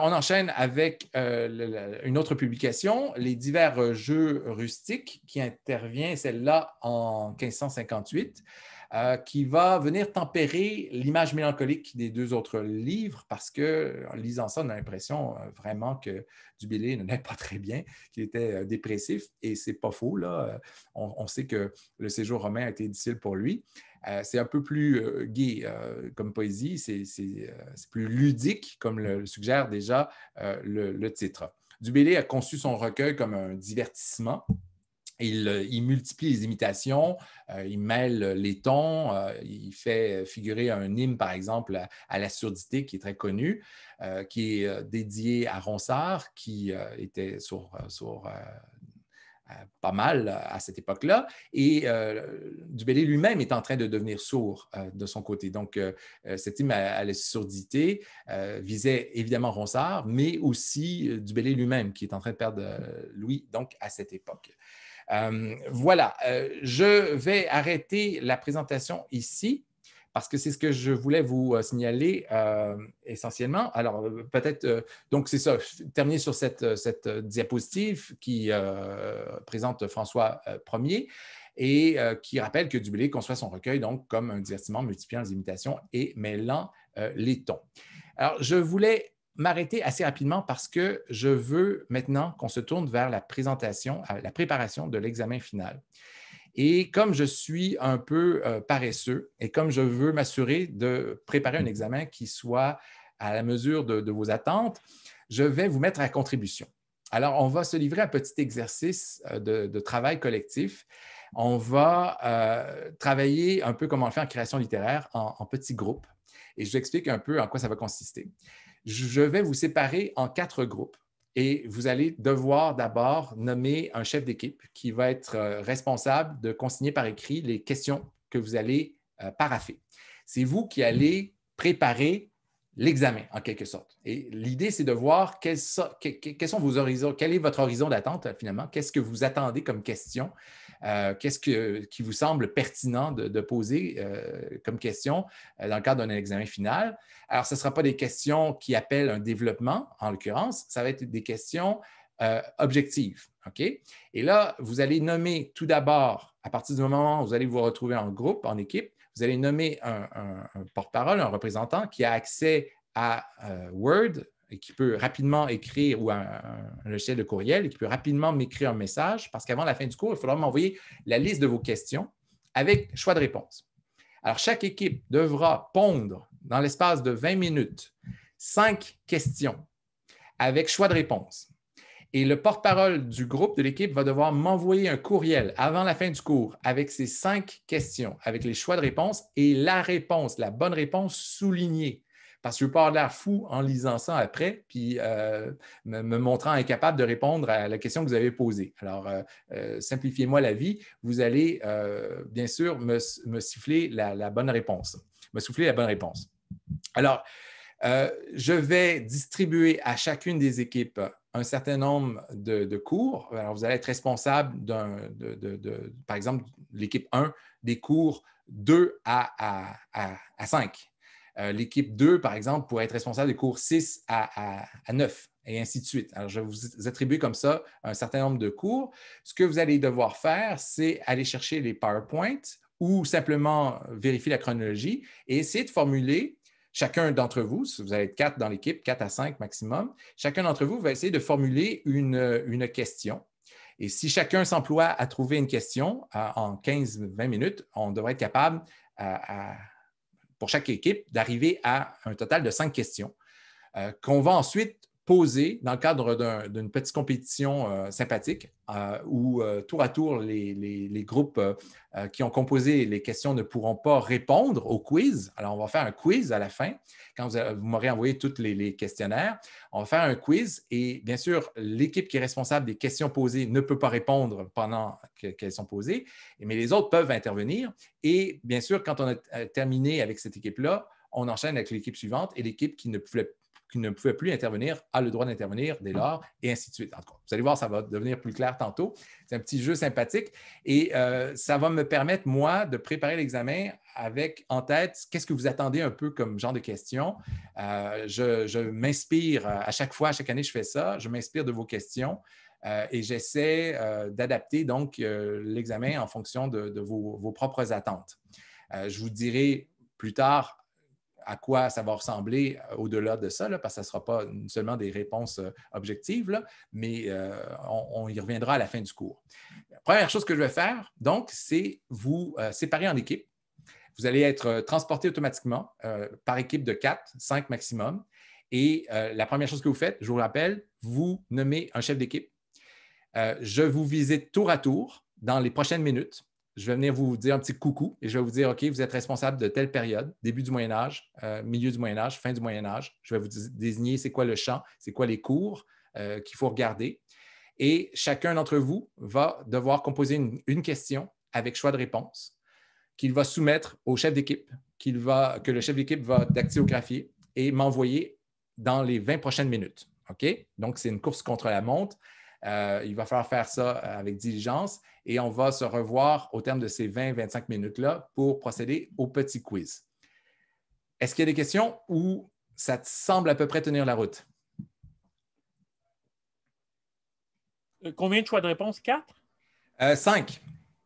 on enchaîne avec une autre publication, Les divers jeux rustiques, qui intervient, celle-là, en 1558. Euh, qui va venir tempérer l'image mélancolique des deux autres livres parce que, en lisant ça, on a l'impression euh, vraiment que Dubélé ne l'est pas très bien, qu'il était euh, dépressif et c'est pas faux. Là. On, sait que le séjour romain a été difficile pour lui. c'est un peu plus gai comme poésie, c'est plus ludique, comme le suggère déjà le, le titre. Dubélé a conçu son recueil comme un divertissement, euh, il, multiplie les imitations, euh, il mêle les tons, euh, il fait figurer un hymne, par exemple, à, la surdité qui est très connu, qui est dédié à Ronsard, qui était sur, pas mal à cette époque-là. Et euh, Dubélé lui-même est en train de devenir sourd de son côté. Donc, cet hymne à, la surdité visait évidemment Ronsard, mais aussi Dubélé lui-même, qui est en train de perdre Louis, donc à cette époque. Euh, voilà, euh, je vais arrêter la présentation ici parce que c'est ce que je voulais vous euh, signaler essentiellement. Alors, peut-être, donc c'est ça, terminer sur cette, cette diapositive qui présente François Ier et qui rappelle que Dublé conçoit son recueil donc comme un divertissement multipliant les imitations et mêlant les tons. Alors, je voulais m'arrêter assez rapidement parce que je veux maintenant qu'on se tourne vers la présentation, euh, la préparation de l'examen final. Et comme je suis un peu euh, paresseux et comme je veux m'assurer de préparer un mmh. examen qui soit à la mesure de, vos attentes, je vais vous mettre à contribution. Alors, on va se livrer à un petit exercice euh, de, travail collectif. On va travailler un peu comme on le fait en création littéraire, en, en petits groupes. Et je vous explique un peu en quoi ça va consister je vais vous séparer en quatre groupes et vous allez devoir d'abord nommer un chef d'équipe qui va être euh, responsable de consigner par écrit les questions que vous allez euh, paraffer. C'est vous qui allez préparer l'examen, en quelque sorte. Et l'idée, c'est de voir quels, sont vos horizons, quel est votre horizon d'attente, finalement, qu'est-ce que vous attendez comme question euh, qu'est-ce qui vous semble pertinent de, poser euh, comme question euh, dans le cadre d'un examen final. Alors, ce ne sera pas des questions qui appellent un développement, en l'occurrence, ça va être des questions objectives. OK? Et là, vous allez nommer tout d'abord, à partir du moment où vous allez vous retrouver en groupe, en équipe, vous allez nommer un porte-parole, un représentant qui a accès à Word, qui peut rapidement écrire, ou un, logiciel de courriel, et qui peut rapidement m'écrire un message, parce qu'avant la fin du cours, il faudra m'envoyer la liste de vos questions avec choix de réponse. Alors, chaque équipe devra pondre dans l'espace de 20 minutes cinq questions avec choix de réponse. Et le porte-parole du groupe de l'équipe va devoir m'envoyer un courriel avant la fin du cours avec ces cinq questions, avec les choix de réponse et la réponse, la bonne réponse soulignée. Parce que je parle fou en lisant ça après, puis euh, me, montrant incapable de répondre à la question que vous avez posée. Alors, euh, euh, simplifiez-moi la vie. Vous allez, bien sûr, me, siffler la, bonne réponse. Me souffler la bonne réponse. Alors, je vais distribuer à chacune des équipes un certain nombre de, cours. Alors, vous allez être responsable d'un, de, de, par exemple, l'équipe 1, des cours 2 à, à 5. Euh, l'équipe 2, par exemple, pourrait être responsable des cours 6 à, 9 et ainsi de suite. Alors, je vais vous attribuer comme ça un certain nombre de cours. Ce que vous allez devoir faire, c'est aller chercher les PowerPoints ou simplement vérifier la chronologie et essayer de formuler chacun d'entre vous, si vous avez quatre dans l'équipe, quatre à cinq maximum, chacun d'entre vous va essayer de formuler une, question. Et si chacun s'emploie à trouver une question euh, en 15-20 minutes, on devrait être capable euh, à, pour chaque équipe d'arriver à un total de cinq questions euh, qu'on va ensuite posé dans le cadre d'une petite compétition euh, sympathique euh, où euh, tour à tour les, groupes qui ont composé les questions ne pourront pas répondre au quiz. Alors, on va faire un quiz à la fin quand vous, m'aurez envoyé tous les, questionnaires. On va faire un quiz et bien sûr, l'équipe qui est responsable des questions posées ne peut pas répondre pendant qu'elles sont posées, mais les autres peuvent intervenir. Et bien sûr, quand on a terminé avec cette équipe-là, on enchaîne avec l'équipe suivante et l'équipe qui ne pouvait qui ne pouvait plus intervenir a le droit d'intervenir dès lors, et ainsi de suite. vous allez voir, ça va devenir plus clair tantôt. C'est un petit jeu sympathique et euh, ça va me permettre, moi, de préparer l'examen avec en tête qu'est-ce que vous attendez un peu comme genre de questions. Euh, je, m'inspire euh, à chaque fois, à chaque année, je fais ça. Je m'inspire de vos questions. et j'essaie d'adapter donc l'examen en fonction de, vos, propres attentes. je vous dirai plus tard à quoi ça va ressembler euh, au-delà de ça, parce que ce ne sera pas seulement des réponses euh, objectives, mais euh, on, y reviendra à la fin du cours. première chose que je vais faire, donc, c'est vous séparer en équipe. Vous allez être transporté automatiquement par équipe de quatre, cinq maximum. Et la première chose que vous faites, je vous rappelle, vous nommez un chef d'équipe. je vous visite tour à tour dans les prochaines minutes je vais venir vous dire un petit coucou et je vais vous dire, OK, vous êtes responsable de telle période, début du Moyen Âge, euh, milieu du Moyen Âge, fin du Moyen Âge. Je vais vous désigner c'est quoi le champ, c'est quoi les cours euh, qu'il faut regarder. Et chacun d'entre vous va devoir composer une, question avec choix de réponse qu'il va soumettre au chef d'équipe, que le chef d'équipe va dactylographier et m'envoyer dans les 20 prochaines minutes. OK? Donc, c'est une course contre la montre. Euh, il va falloir faire ça euh, avec diligence et on va se revoir au terme de ces 20-25 minutes-là pour procéder au petit quiz. Est-ce qu'il y a des questions ou ça te semble à peu près tenir la route? Euh, combien de choix de réponse? Quatre? cinq.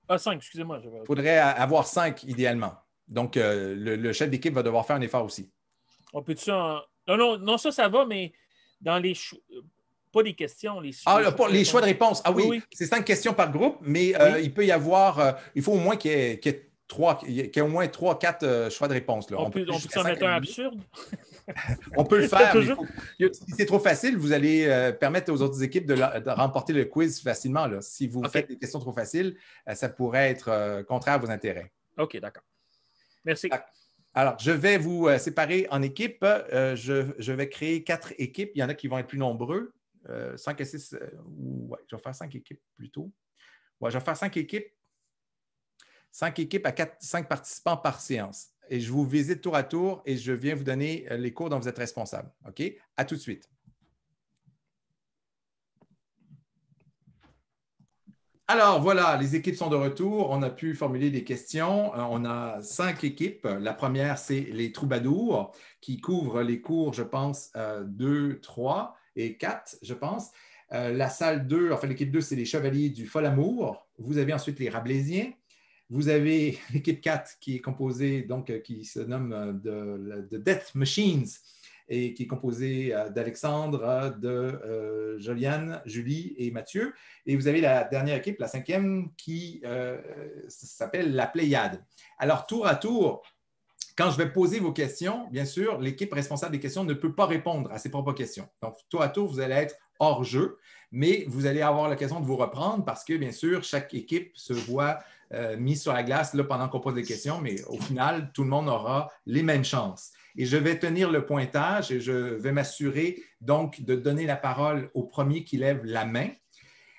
Ah, cinq, excusez-moi. Il faudrait avoir cinq idéalement. Donc, le, chef d'équipe va devoir faire un effort aussi. On peut-tu en... Non, non, non, ça, ça va, mais dans les pas questions, les, ah, choix de réponse. Ah oui, c'est cinq questions par groupe, mais euh, il peut y avoir, euh, il faut au moins qu'il y ait, trois, qu'il y ait au moins trois, quatre euh, choix de réponse. On, peut, on peut mettre un absurde. on peut le faire. si c'est trop facile, vous allez permettre aux autres équipes de, remporter le quiz facilement. Là. Si vous faites des questions trop faciles, ça pourrait être contraire à vos intérêts. OK, d'accord. Merci. Alors, je vais vous séparer en équipes. je, vais créer quatre équipes. Il y en a qui vont être plus nombreux euh, 5 et 6, euh, ouais, je vais faire 5 équipes plutôt. Ouais, je vais faire 5 équipes, 5 équipes à 5 participants par séance. Et je vous visite tour à tour et je viens vous donner euh, les cours dont vous êtes responsable. OK? À tout de suite. Alors voilà, les équipes sont de retour. On a pu formuler des questions. Euh, on a cinq équipes. La première, c'est les troubadours qui couvrent les cours, je pense, 2, 3 et 4, je pense. Euh, la salle 2, enfin l'équipe 2, c'est les Chevaliers du Fol Amour. Vous avez ensuite les Rabelaisiens. Vous avez l'équipe 4 qui est composée, donc euh, qui se nomme euh, de, Death Machines et qui est composée d'Alexandre, de euh, Joliane, Julie et Mathieu. Et vous avez la dernière équipe, la cinquième, qui s'appelle la Pléiade. Alors, tour à tour, quand je vais poser vos questions, bien sûr, l'équipe responsable des questions ne peut pas répondre à ses propres questions. Donc, tour à tour, vous allez être hors jeu, mais vous allez avoir l'occasion de vous reprendre parce que, bien sûr, chaque équipe se voit euh, mise sur la glace là, pendant qu'on pose des questions, mais au final, tout le monde aura les mêmes chances. Et je vais tenir le pointage et je vais m'assurer donc de donner la parole au premier qui lève la main.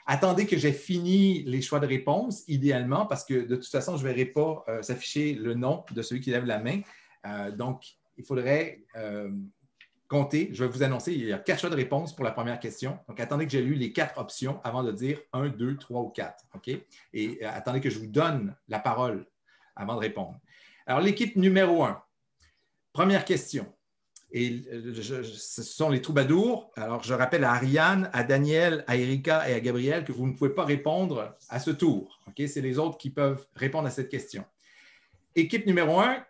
Attendez que j'ai fini les choix de réponse, idéalement, parce que de toute façon, je ne verrai pas euh, s'afficher le nom de celui qui lève la main. Euh, donc, il faudrait euh, compter. Je vais vous annoncer, il y a quatre choix de réponse pour la première question. Donc, attendez que j'ai lu les quatre options avant de dire un, deux, trois ou quatre. OK? Et attendez que je vous donne la parole avant de répondre. Alors, l'équipe numéro un, Première question. Et euh, ce sont les troubadours. Alors, je rappelle à Ariane, à Daniel, à Erika et à Gabriel que vous ne pouvez pas répondre à ce tour. C'est les autres qui peuvent répondre à cette question. Équipe numéro un,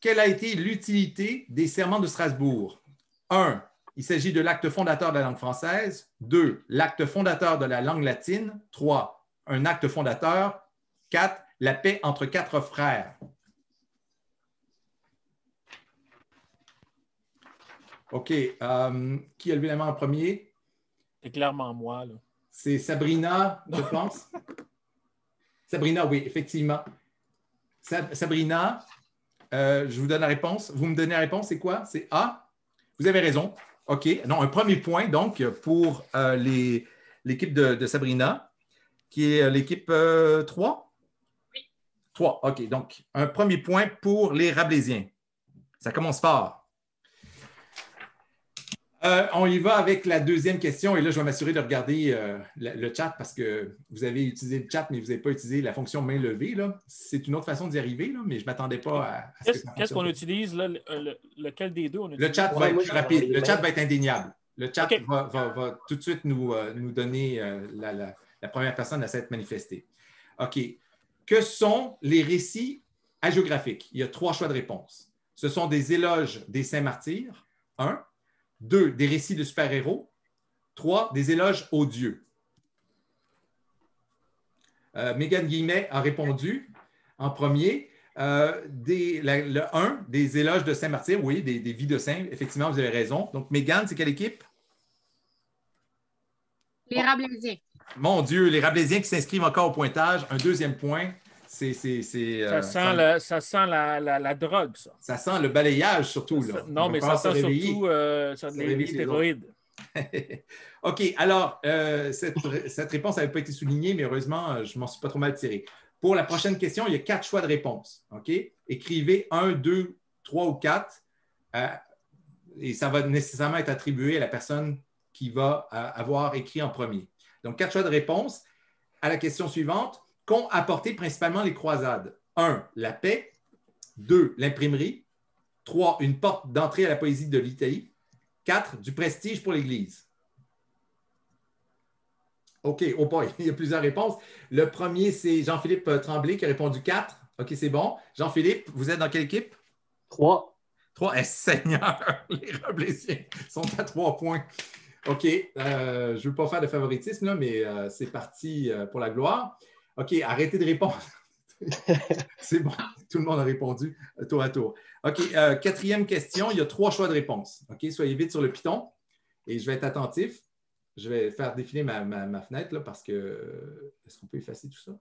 quelle a été l'utilité des serments de Strasbourg? Un, Il s'agit de l'acte fondateur de la langue française. Deux, L'acte fondateur de la langue latine. Trois, Un acte fondateur. Quatre, La paix entre quatre frères. OK. Euh, qui a levé la main en premier? C'est clairement moi. Là. C'est Sabrina, je pense. Sabrina, oui, effectivement. Sabrina, euh, je vous donne la réponse. Vous me donnez la réponse, c'est quoi? C'est A. Vous avez raison. OK. Non, un premier point, donc, pour euh, l'équipe de, Sabrina, qui est l'équipe 3? Oui. 3, OK. Donc, un premier point pour les Rabelaisiens. Ça commence fort. Euh, on y va avec la deuxième question. Et là, je vais m'assurer de regarder euh, le, chat parce que vous avez utilisé le chat, mais vous n'avez pas utilisé la fonction main levée. C'est une autre façon d'y arriver, mais je ne m'attendais pas à. Qu'est-ce qu'on utilise? lequel des deux Le chat va être Le chat va être indéniable. Le chat va, va, va, tout de suite nous, euh, nous donner la, la, première personne à s'être manifestée. OK. Que sont les récits hagiographiques? Il y a trois choix de réponse. Ce sont des éloges des saints martyrs, un deux, des récits de super-héros. Trois, des éloges aux dieux. Euh, Megan Guillemet a répondu en premier. Euh, des, le 1, des éloges de Saint-Martyr, oui, des, des, vies de saints, effectivement, vous avez raison. Donc, Megan, c'est quelle équipe? Les Rabelaisiens. Mon Dieu, les Rabelaisiens qui s'inscrivent encore au pointage, un deuxième point. Euh, ça sent, la, drogue, ça. Ça sent le balayage, surtout. non, mais ça sent surtout euh, les, stéroïdes. OK, alors, euh, cette, réponse n'avait pas été soulignée, mais heureusement, je m'en suis pas trop mal tiré. Pour la prochaine question, il y a quatre choix de réponse. OK? Écrivez un, deux, trois ou quatre, et ça va nécessairement être attribué à la personne qui va avoir écrit en premier. Donc, quatre choix de réponse. À la question suivante, qu'ont apporté principalement les croisades. 1. la paix. 2. l'imprimerie. Trois, une porte d'entrée à la poésie de l'Italie. 4. du prestige pour l'Église. OK, au point, il y a plusieurs réponses. Le premier, c'est Jean-Philippe euh, Tremblay qui a répondu 4. OK, c'est bon. Jean-Philippe, vous êtes dans quelle équipe? Trois. Trois. Eh, Seigneur, les Reblésiens sont à trois points. OK, euh, je ne veux pas faire de favoritisme, mais euh, c'est parti pour la gloire. OK, arrêtez de répondre. c'est bon, tout le monde a répondu euh, tour à tour. OK, euh, quatrième question, il y a trois choix de réponse. OK, soyez vite sur le piton et je vais être attentif. Je vais faire défiler ma, fenêtre là, parce que. Euh, est-ce qu'on peut effacer tout ça?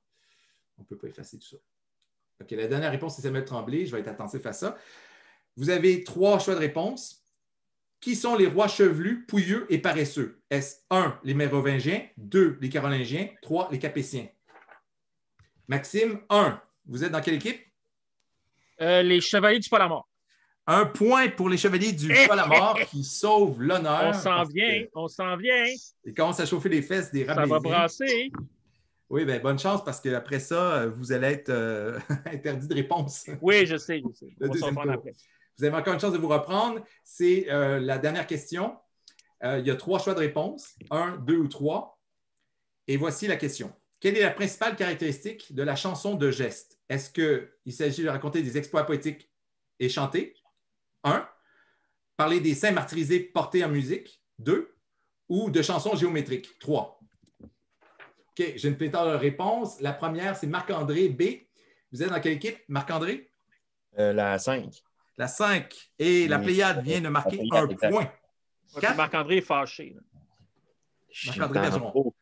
On ne peut pas effacer tout ça. OK, la dernière réponse, c'est Samuel Tremblay. Je vais être attentif à ça. Vous avez trois choix de réponse. Qui sont les rois chevelus, pouilleux et paresseux? Est-ce 1. les Mérovingiens, 2. les Carolingiens, 3. les Capétiens? Maxime, un, Vous êtes dans quelle équipe? Euh, les Chevaliers du Pas-la-Mort. Un point pour les Chevaliers du eh! Pas-la-Mort qui sauvent l'honneur. On s'en vient, on s'en vient. Ils commencent à chauffer les fesses des rabbins. Ça va brasser. Oui, bien, bonne chance parce qu'après ça, vous allez être euh, interdit de réponse. Oui, je sais, Vous avez encore une chance de vous reprendre. C'est euh, la dernière question. il y a trois choix de réponse, un, deux ou trois. Et voici la question. Quelle est la principale caractéristique de la chanson de geste? Est-ce qu'il s'agit de raconter des exploits poétiques et chanter? Un. Parler des saints martyrisés portés en musique? Deux. Ou de chansons géométriques? Trois. OK, j'ai une pléthore de réponses. La première, c'est Marc-André B. Vous êtes dans quelle équipe, Marc-André? Euh, la 5. La 5. Et la Pléiade vient de marquer un point. Marc-André est fâché. Marc-André Bergeron.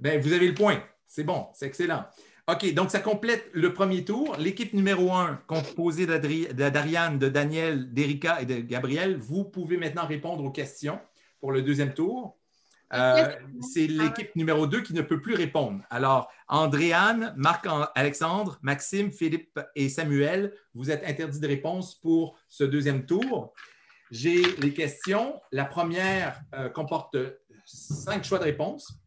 Ben, vous avez le point. C'est bon, c'est excellent. OK, donc ça complète le premier tour. L'équipe numéro un, composée d'Ariane, de Daniel, d'Erika et de Gabriel, vous pouvez maintenant répondre aux questions pour le deuxième tour. Euh, c'est l'équipe numéro deux qui ne peut plus répondre. Alors, Andréane, Marc-Alexandre, Maxime, Philippe et Samuel, vous êtes interdits de réponse pour ce deuxième tour. J'ai les questions. La première euh, comporte cinq choix de réponse.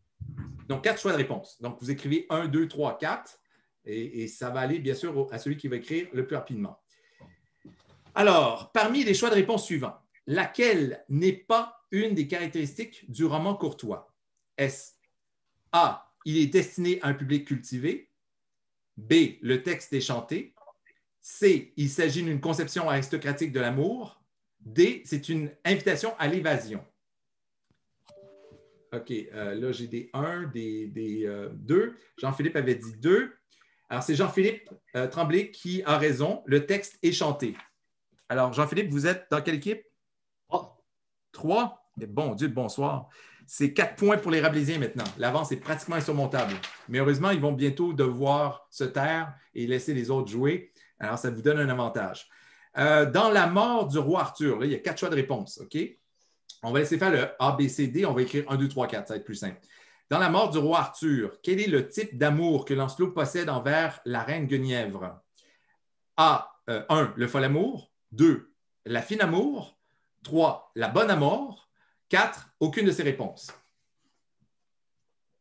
Donc, quatre choix de réponse. Donc, vous écrivez 1, 2, 3, 4, et, et ça va aller, bien sûr, à celui qui va écrire le plus rapidement. Alors, parmi les choix de réponse suivants, laquelle n'est pas une des caractéristiques du roman courtois? Est-ce A, il est destiné à un public cultivé? B, le texte est chanté? C, il s'agit d'une conception aristocratique de l'amour? D, c'est une invitation à l'évasion. OK, euh, là, j'ai des 1, des, des 2. Euh, Jean-Philippe avait dit 2. Alors, c'est Jean-Philippe euh, Tremblay qui a raison. Le texte est chanté. Alors, Jean-Philippe, vous êtes dans quelle équipe? 3. 3? Mais bon Dieu, bonsoir. C'est 4 points pour les Rabelaisiens maintenant. L'avance est pratiquement insurmontable. Mais heureusement, ils vont bientôt devoir se taire et laisser les autres jouer. Alors, ça vous donne un avantage. dans la mort du roi Arthur, il y a quatre choix de réponse. OK? On va laisser faire le ABCD, on va écrire 1, 2, 3, 4, ça va être plus simple. Dans la mort du roi Arthur, quel est le type d'amour que Lancelot possède envers la reine Guenièvre? A, 1, euh, le fol amour. 2, la fine amour. 3, la bonne amour. 4, aucune de ses réponses.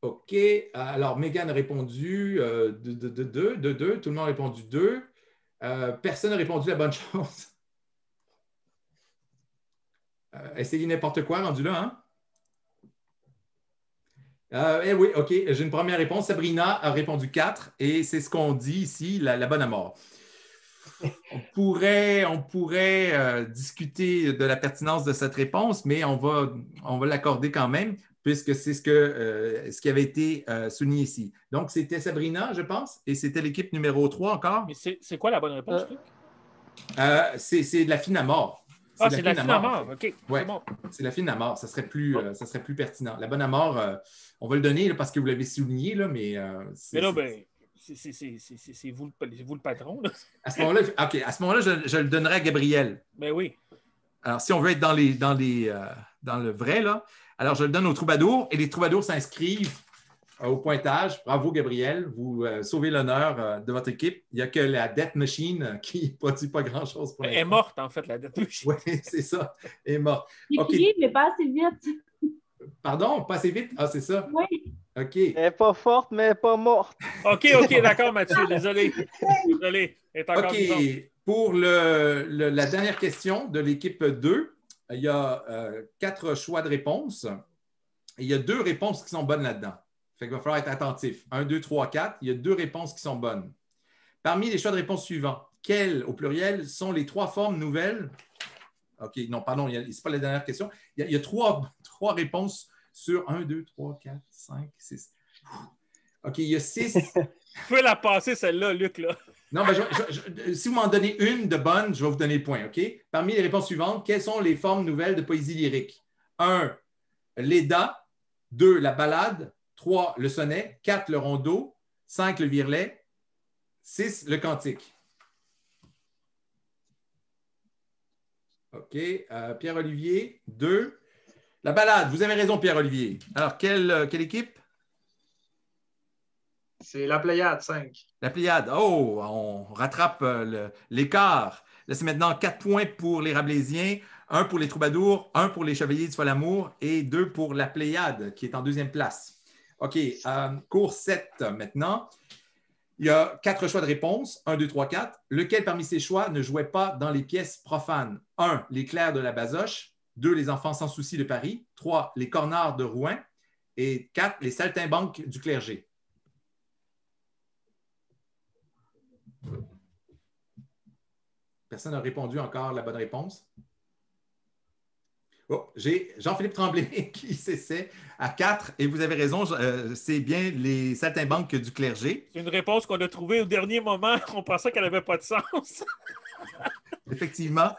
OK. Alors, Megan a répondu 2, euh, 2, de 2, tout le monde a répondu 2. Euh, personne n'a répondu la bonne chose. Euh, essayez n'importe quoi, rendu là, hein? Euh, eh oui, OK, j'ai une première réponse. Sabrina a répondu 4 et c'est ce qu'on dit ici, la, bonne à mort. On pourrait, on pourrait euh, discuter de la pertinence de cette réponse, mais on va, on va l'accorder quand même, puisque c'est ce, que, ce qui avait été souligné ici. Donc, c'était Sabrina, je pense, et c'était l'équipe numéro 3 encore. Mais c'est quoi la bonne réponse, C'est de la fine à mort. Ah, c'est la, fine à mort. OK. C'est la fine à mort. Ça serait plus, oh. euh, serait plus pertinent. La bonne à mort, euh, on va le donner parce que vous l'avez souligné, là, mais. Euh, mais là, ben, c'est vous, le patron. À ce moment-là, je, le donnerai à Gabriel. Ben oui. Alors, si on veut être dans, les, dans, les, dans le vrai, là, alors je le donne aux troubadours et les troubadours s'inscrivent euh, au pointage. Bravo, Gabriel. Vous euh, sauvez l'honneur euh, de votre équipe. Il n'y a que la Death Machine qui ne produit pas grand-chose. Elle est morte, en fait, la Death Machine. oui, c'est ça. Elle est morte. mais pas assez vite. Pardon, pas assez vite? Ah, c'est ça? Oui. OK. Elle n'est pas forte, mais pas morte. OK, OK, d'accord, Mathieu. Désolé. Désolé. est encore OK. Pour le, la dernière question de l'équipe 2, il y a quatre choix de réponses. il y a deux réponses qui sont bonnes là-dedans. Fait qu'il va falloir être attentif. 1, 2, 3, 4. Il y a deux réponses qui sont bonnes. Parmi les choix de réponses suivants, quelles, au pluriel, sont les trois formes nouvelles? OK, non, pardon, ce n'est pas la dernière question. Il y a, il y a trois, trois, réponses sur 1, 2, 3, 4, 5, 6. OK, il y a 6. vous pouvez la passer, celle-là, Luc. Là. non, ben, si vous m'en donnez une de bonne, je vais vous donner le point. OK? Parmi les réponses suivantes, quelles sont les formes nouvelles de poésie lyrique? 1. L'Eda. 2. La ballade. 3, le sonnet. 4, le rondeau. 5, le virlet. 6, le cantique. OK. Euh, Pierre-Olivier, 2. La balade, vous avez raison, Pierre-Olivier. Alors, quelle, euh, équipe? C'est la Pléiade, 5. La Pléiade. Oh, on rattrape euh, l'écart. Là, c'est maintenant 4 points pour les Rabelaisiens, 1 pour les Troubadours, 1 pour les Chevaliers de Folamour. et 2 pour la Pléiade, qui est en deuxième place. OK, euh, cours 7 euh, maintenant. Il y a quatre choix de réponse. 1, 2, 3, 4. Lequel parmi ces choix ne jouait pas dans les pièces profanes? 1. Les clercs de la Basoche. 2. Les enfants sans souci de Paris. 3. Les cornards de Rouen. Et 4. Les saltimbanques du clergé. Personne n'a répondu encore la bonne réponse. Oh, j'ai Jean-Philippe Tremblay qui s'essaie à quatre. Et vous avez raison, euh, c'est bien les saltimbanques du clergé. C'est une réponse qu'on a trouvée au dernier moment. On pensait qu'elle n'avait pas de sens. Effectivement.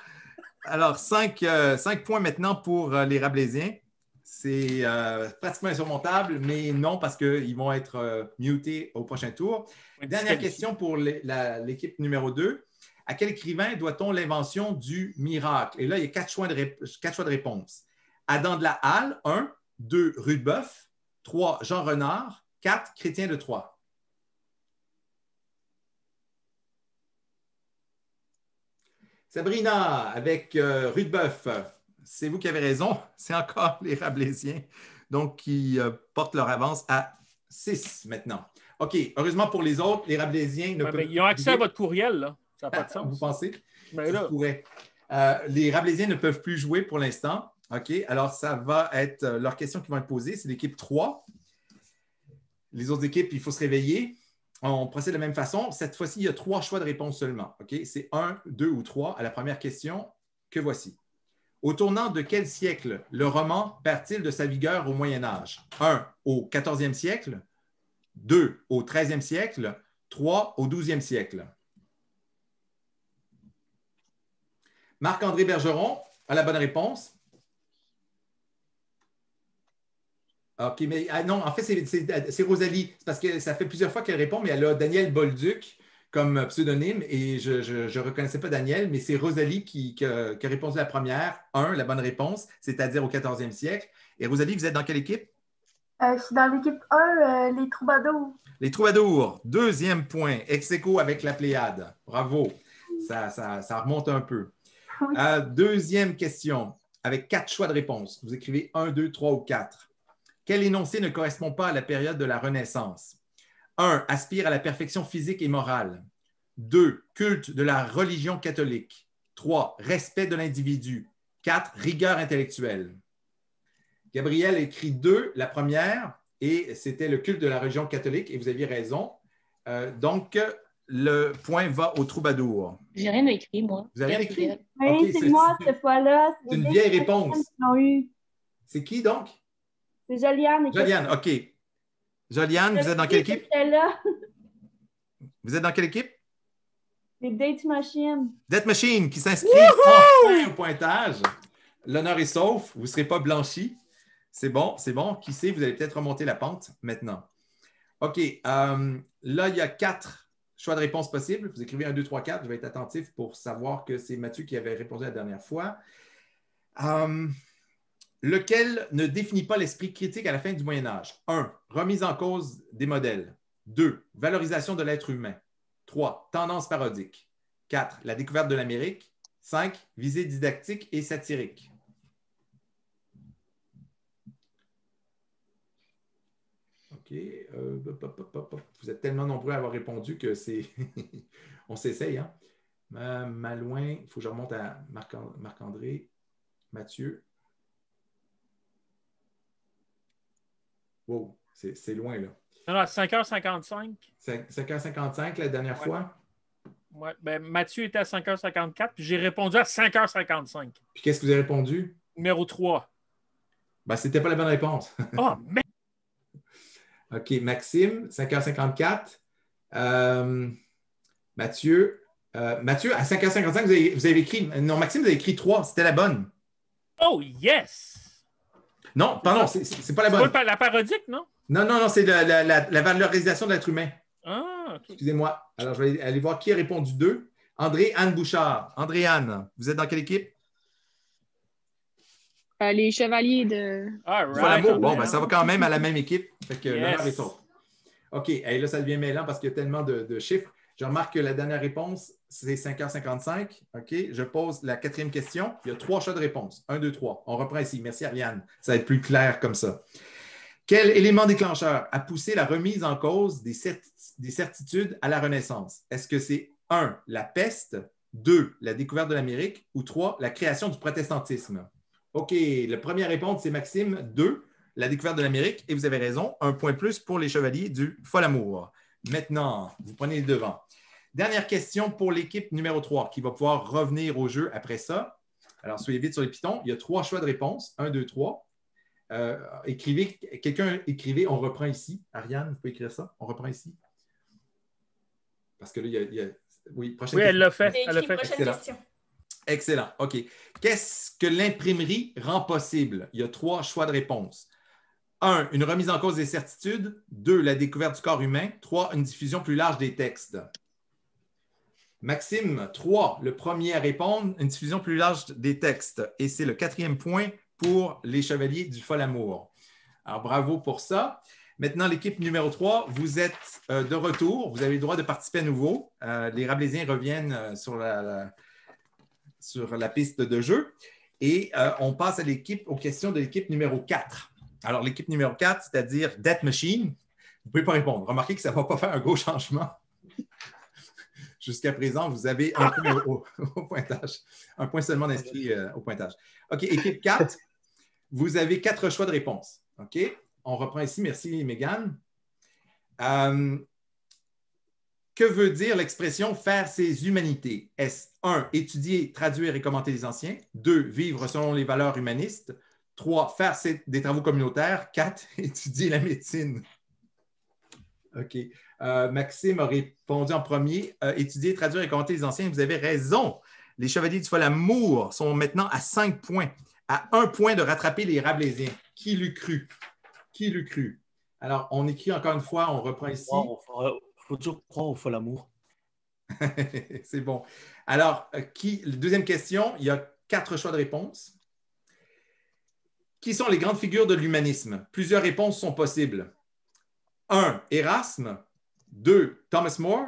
Alors, euh, cinq points maintenant pour euh, les Rabelaisiens. C'est pratiquement insurmontable, mais non, parce qu'ils vont être mutés au prochain tour. Dernière question pour l'équipe numéro 2 à quel écrivain doit-on l'invention du miracle? Et là, il y a quatre choix de, réponse. Adam de la Halle, 1, 2, Rudebeuf, 3, Jean Renard, 4, Chrétien de Troyes. Sabrina avec euh, Rudebeuf. C'est vous qui avez raison, c'est encore les Rabelaisiens donc qui euh, portent leur avance à 6 maintenant. OK, heureusement pour les autres, les Rabelaisiens ne Ils ont accès à votre courriel, là. Ça n'a pas de ah, sens. Vous pensez? Mais ben là. Euh, les Rabelaisiens ne peuvent plus jouer pour l'instant. OK? Alors, ça va être euh, leur question qui vont être posée. C'est l'équipe 3. Les autres équipes, il faut se réveiller. On procède de la même façon. Cette fois-ci, il y a trois choix de réponse seulement. OK? C'est un, deux ou trois à la première question que voici. Au tournant de quel siècle le roman perd-il de sa vigueur au Moyen Âge? Un, Au 14e siècle. Deux, Au 13e siècle. Trois, Au 12e siècle. Marc-André Bergeron a la bonne réponse. Ah, OK, mais ah, non, en fait, c'est Rosalie. C'est parce que ça fait plusieurs fois qu'elle répond, mais elle a Daniel Bolduc comme pseudonyme et je ne reconnaissais pas Daniel, mais c'est Rosalie qui, qui, a, la première, un, la bonne réponse, c'est-à-dire au 14e siècle. Et Rosalie, vous êtes dans quelle équipe? Euh, je suis dans l'équipe 1, euh, les troubadours. Les troubadours, deuxième point, ex avec la Pléiade. Bravo, ça, ça remonte un peu. Euh, deuxième question, avec quatre choix de réponse. Vous écrivez 1, 2, 3 ou 4. Quel énoncé ne correspond pas à la période de la Renaissance? 1. Aspire à la perfection physique et morale. 2. Culte de la religion catholique. 3. Respect de l'individu. 4. Rigueur intellectuelle. Gabriel écrit deux, la première, et c'était le culte de la religion catholique, et vous aviez raison. Euh, donc, le point va au troubadour. J'ai rien écrit, moi. Vous rien écrit? Oui, c'est moi cette fois-là. C'est une vieille réponse. C'est qui donc? C'est Joliane. Joliane, OK. Joliane, vous êtes dans quelle équipe? Vous êtes dans quelle équipe? Les Date Machine. Date Machine qui s'inscrit au pointage. L'honneur est sauf, vous ne serez pas blanchi. C'est bon, c'est bon. Qui sait, vous allez peut-être remonter la pente maintenant. OK. Euh, là, il y a quatre choix de réponse possible. Vous écrivez un, 2, 3, 4. Je vais être attentif pour savoir que c'est Mathieu qui avait répondu la dernière fois. Hum, lequel ne définit pas l'esprit critique à la fin du Moyen Âge? 1. Remise en cause des modèles. 2. Valorisation de l'être humain. 3. Tendance parodique. 4. La découverte de l'Amérique. 5. Visée didactique et satirique. Euh, vous êtes tellement nombreux à avoir répondu que c'est. on s'essaye, hein? Malouin, il faut que je remonte à Marc-André, Mathieu. Wow, c'est loin, là. Non, 5h55. 5h55 la dernière fois? Ben, Mathieu était à 5h54, puis j'ai répondu à 5h55. Puis qu'est-ce que vous avez répondu? Numéro 3. Ben, c'était pas la bonne réponse. oh, ah, mais... OK, Maxime, 5h54. Euh, Mathieu, euh, Mathieu, à 5h55, vous avez, écrit. Non, Maxime, vous avez écrit 3. C'était la bonne. Oh, yes! Non, pardon, c'est pas la bonne. C'est la parodique, non? Non, non, non, c'est la, la, valorisation de l'être humain. Ah, OK. Excusez-moi. Alors, je vais aller voir qui a répondu 2. André-Anne Bouchard. André-Anne, vous êtes dans quelle équipe? Euh, les Chevaliers de. Bon, ben, ça va quand même à la même équipe. OK. Et là, ça devient mêlant parce qu'il y a tellement de, chiffres. Je remarque que la dernière réponse, c'est 5h55. OK. Je pose la quatrième question. Il y a trois choix de réponse. Un, deux, trois. On reprend ici. Merci, Ariane. Ça va être plus clair comme ça. Quel élément déclencheur a poussé la remise en cause des, des certitudes à la Renaissance? Est-ce que c'est un, La peste, deux, La découverte de l'Amérique ou trois, La création du protestantisme? OK, la première réponse, c'est Maxime 2, la découverte de l'Amérique. Et vous avez raison, un point plus pour les chevaliers du amour. Maintenant, vous prenez le devant. Dernière question pour l'équipe numéro 3 qui va pouvoir revenir au jeu après ça. Alors, soyez vite sur les pitons. Il y a trois choix de réponse. Un, deux, trois. Euh, écrivez, quelqu'un écrivez, on reprend ici. Ariane, vous pouvez écrire ça? On reprend ici. Parce que là, il y a. Oui, prochaine oui, elle l'a fait. Elle l'a fait. Prochaine question. Excellent. OK. Qu'est-ce que l'imprimerie rend possible? Il y a trois choix de réponse. Un, une remise en cause des certitudes. Deux, la découverte du corps humain. Trois, une diffusion plus large des textes. Maxime, trois, le premier à répondre, une diffusion plus large des textes. Et c'est le quatrième point pour les Chevaliers du Fol Amour. Alors, bravo pour ça. Maintenant, l'équipe numéro trois, vous êtes euh, de retour. Vous avez le droit de participer à nouveau. Euh, les Rabelaisiens reviennent euh, sur la sur la piste de jeu. Et euh, on passe à l'équipe, aux questions de l'équipe numéro 4. Alors, l'équipe numéro 4, c'est-à-dire Death Machine, vous ne pouvez pas répondre. Remarquez que ça ne va pas faire un gros changement. Jusqu'à présent, vous avez un point pointage, un point seulement d'inscrit euh, au pointage. OK, équipe 4, vous avez quatre choix de réponse. OK, on reprend ici. Merci, Megan. Euh, que veut dire l'expression faire ses humanités Est-ce 1. Étudier, traduire et commenter les anciens Deux, Vivre selon les valeurs humanistes 3. Faire des travaux communautaires 4. Étudier la médecine. OK. Euh, Maxime a répondu en premier euh, étudier, traduire et commenter les anciens. Vous avez raison. Les Chevaliers du Fol Amour sont maintenant à 5 points, à un point de rattraper les Rabelaisiens. Qui l'eût cru Qui l'eût cru Alors, on écrit encore une fois, on reprend ici faut toujours croire au fol amour. c'est bon. Alors, euh, deuxième question, il y a quatre choix de réponse. Qui sont les grandes figures de l'humanisme? Plusieurs réponses sont possibles. Un, Erasme. Deux, Thomas More.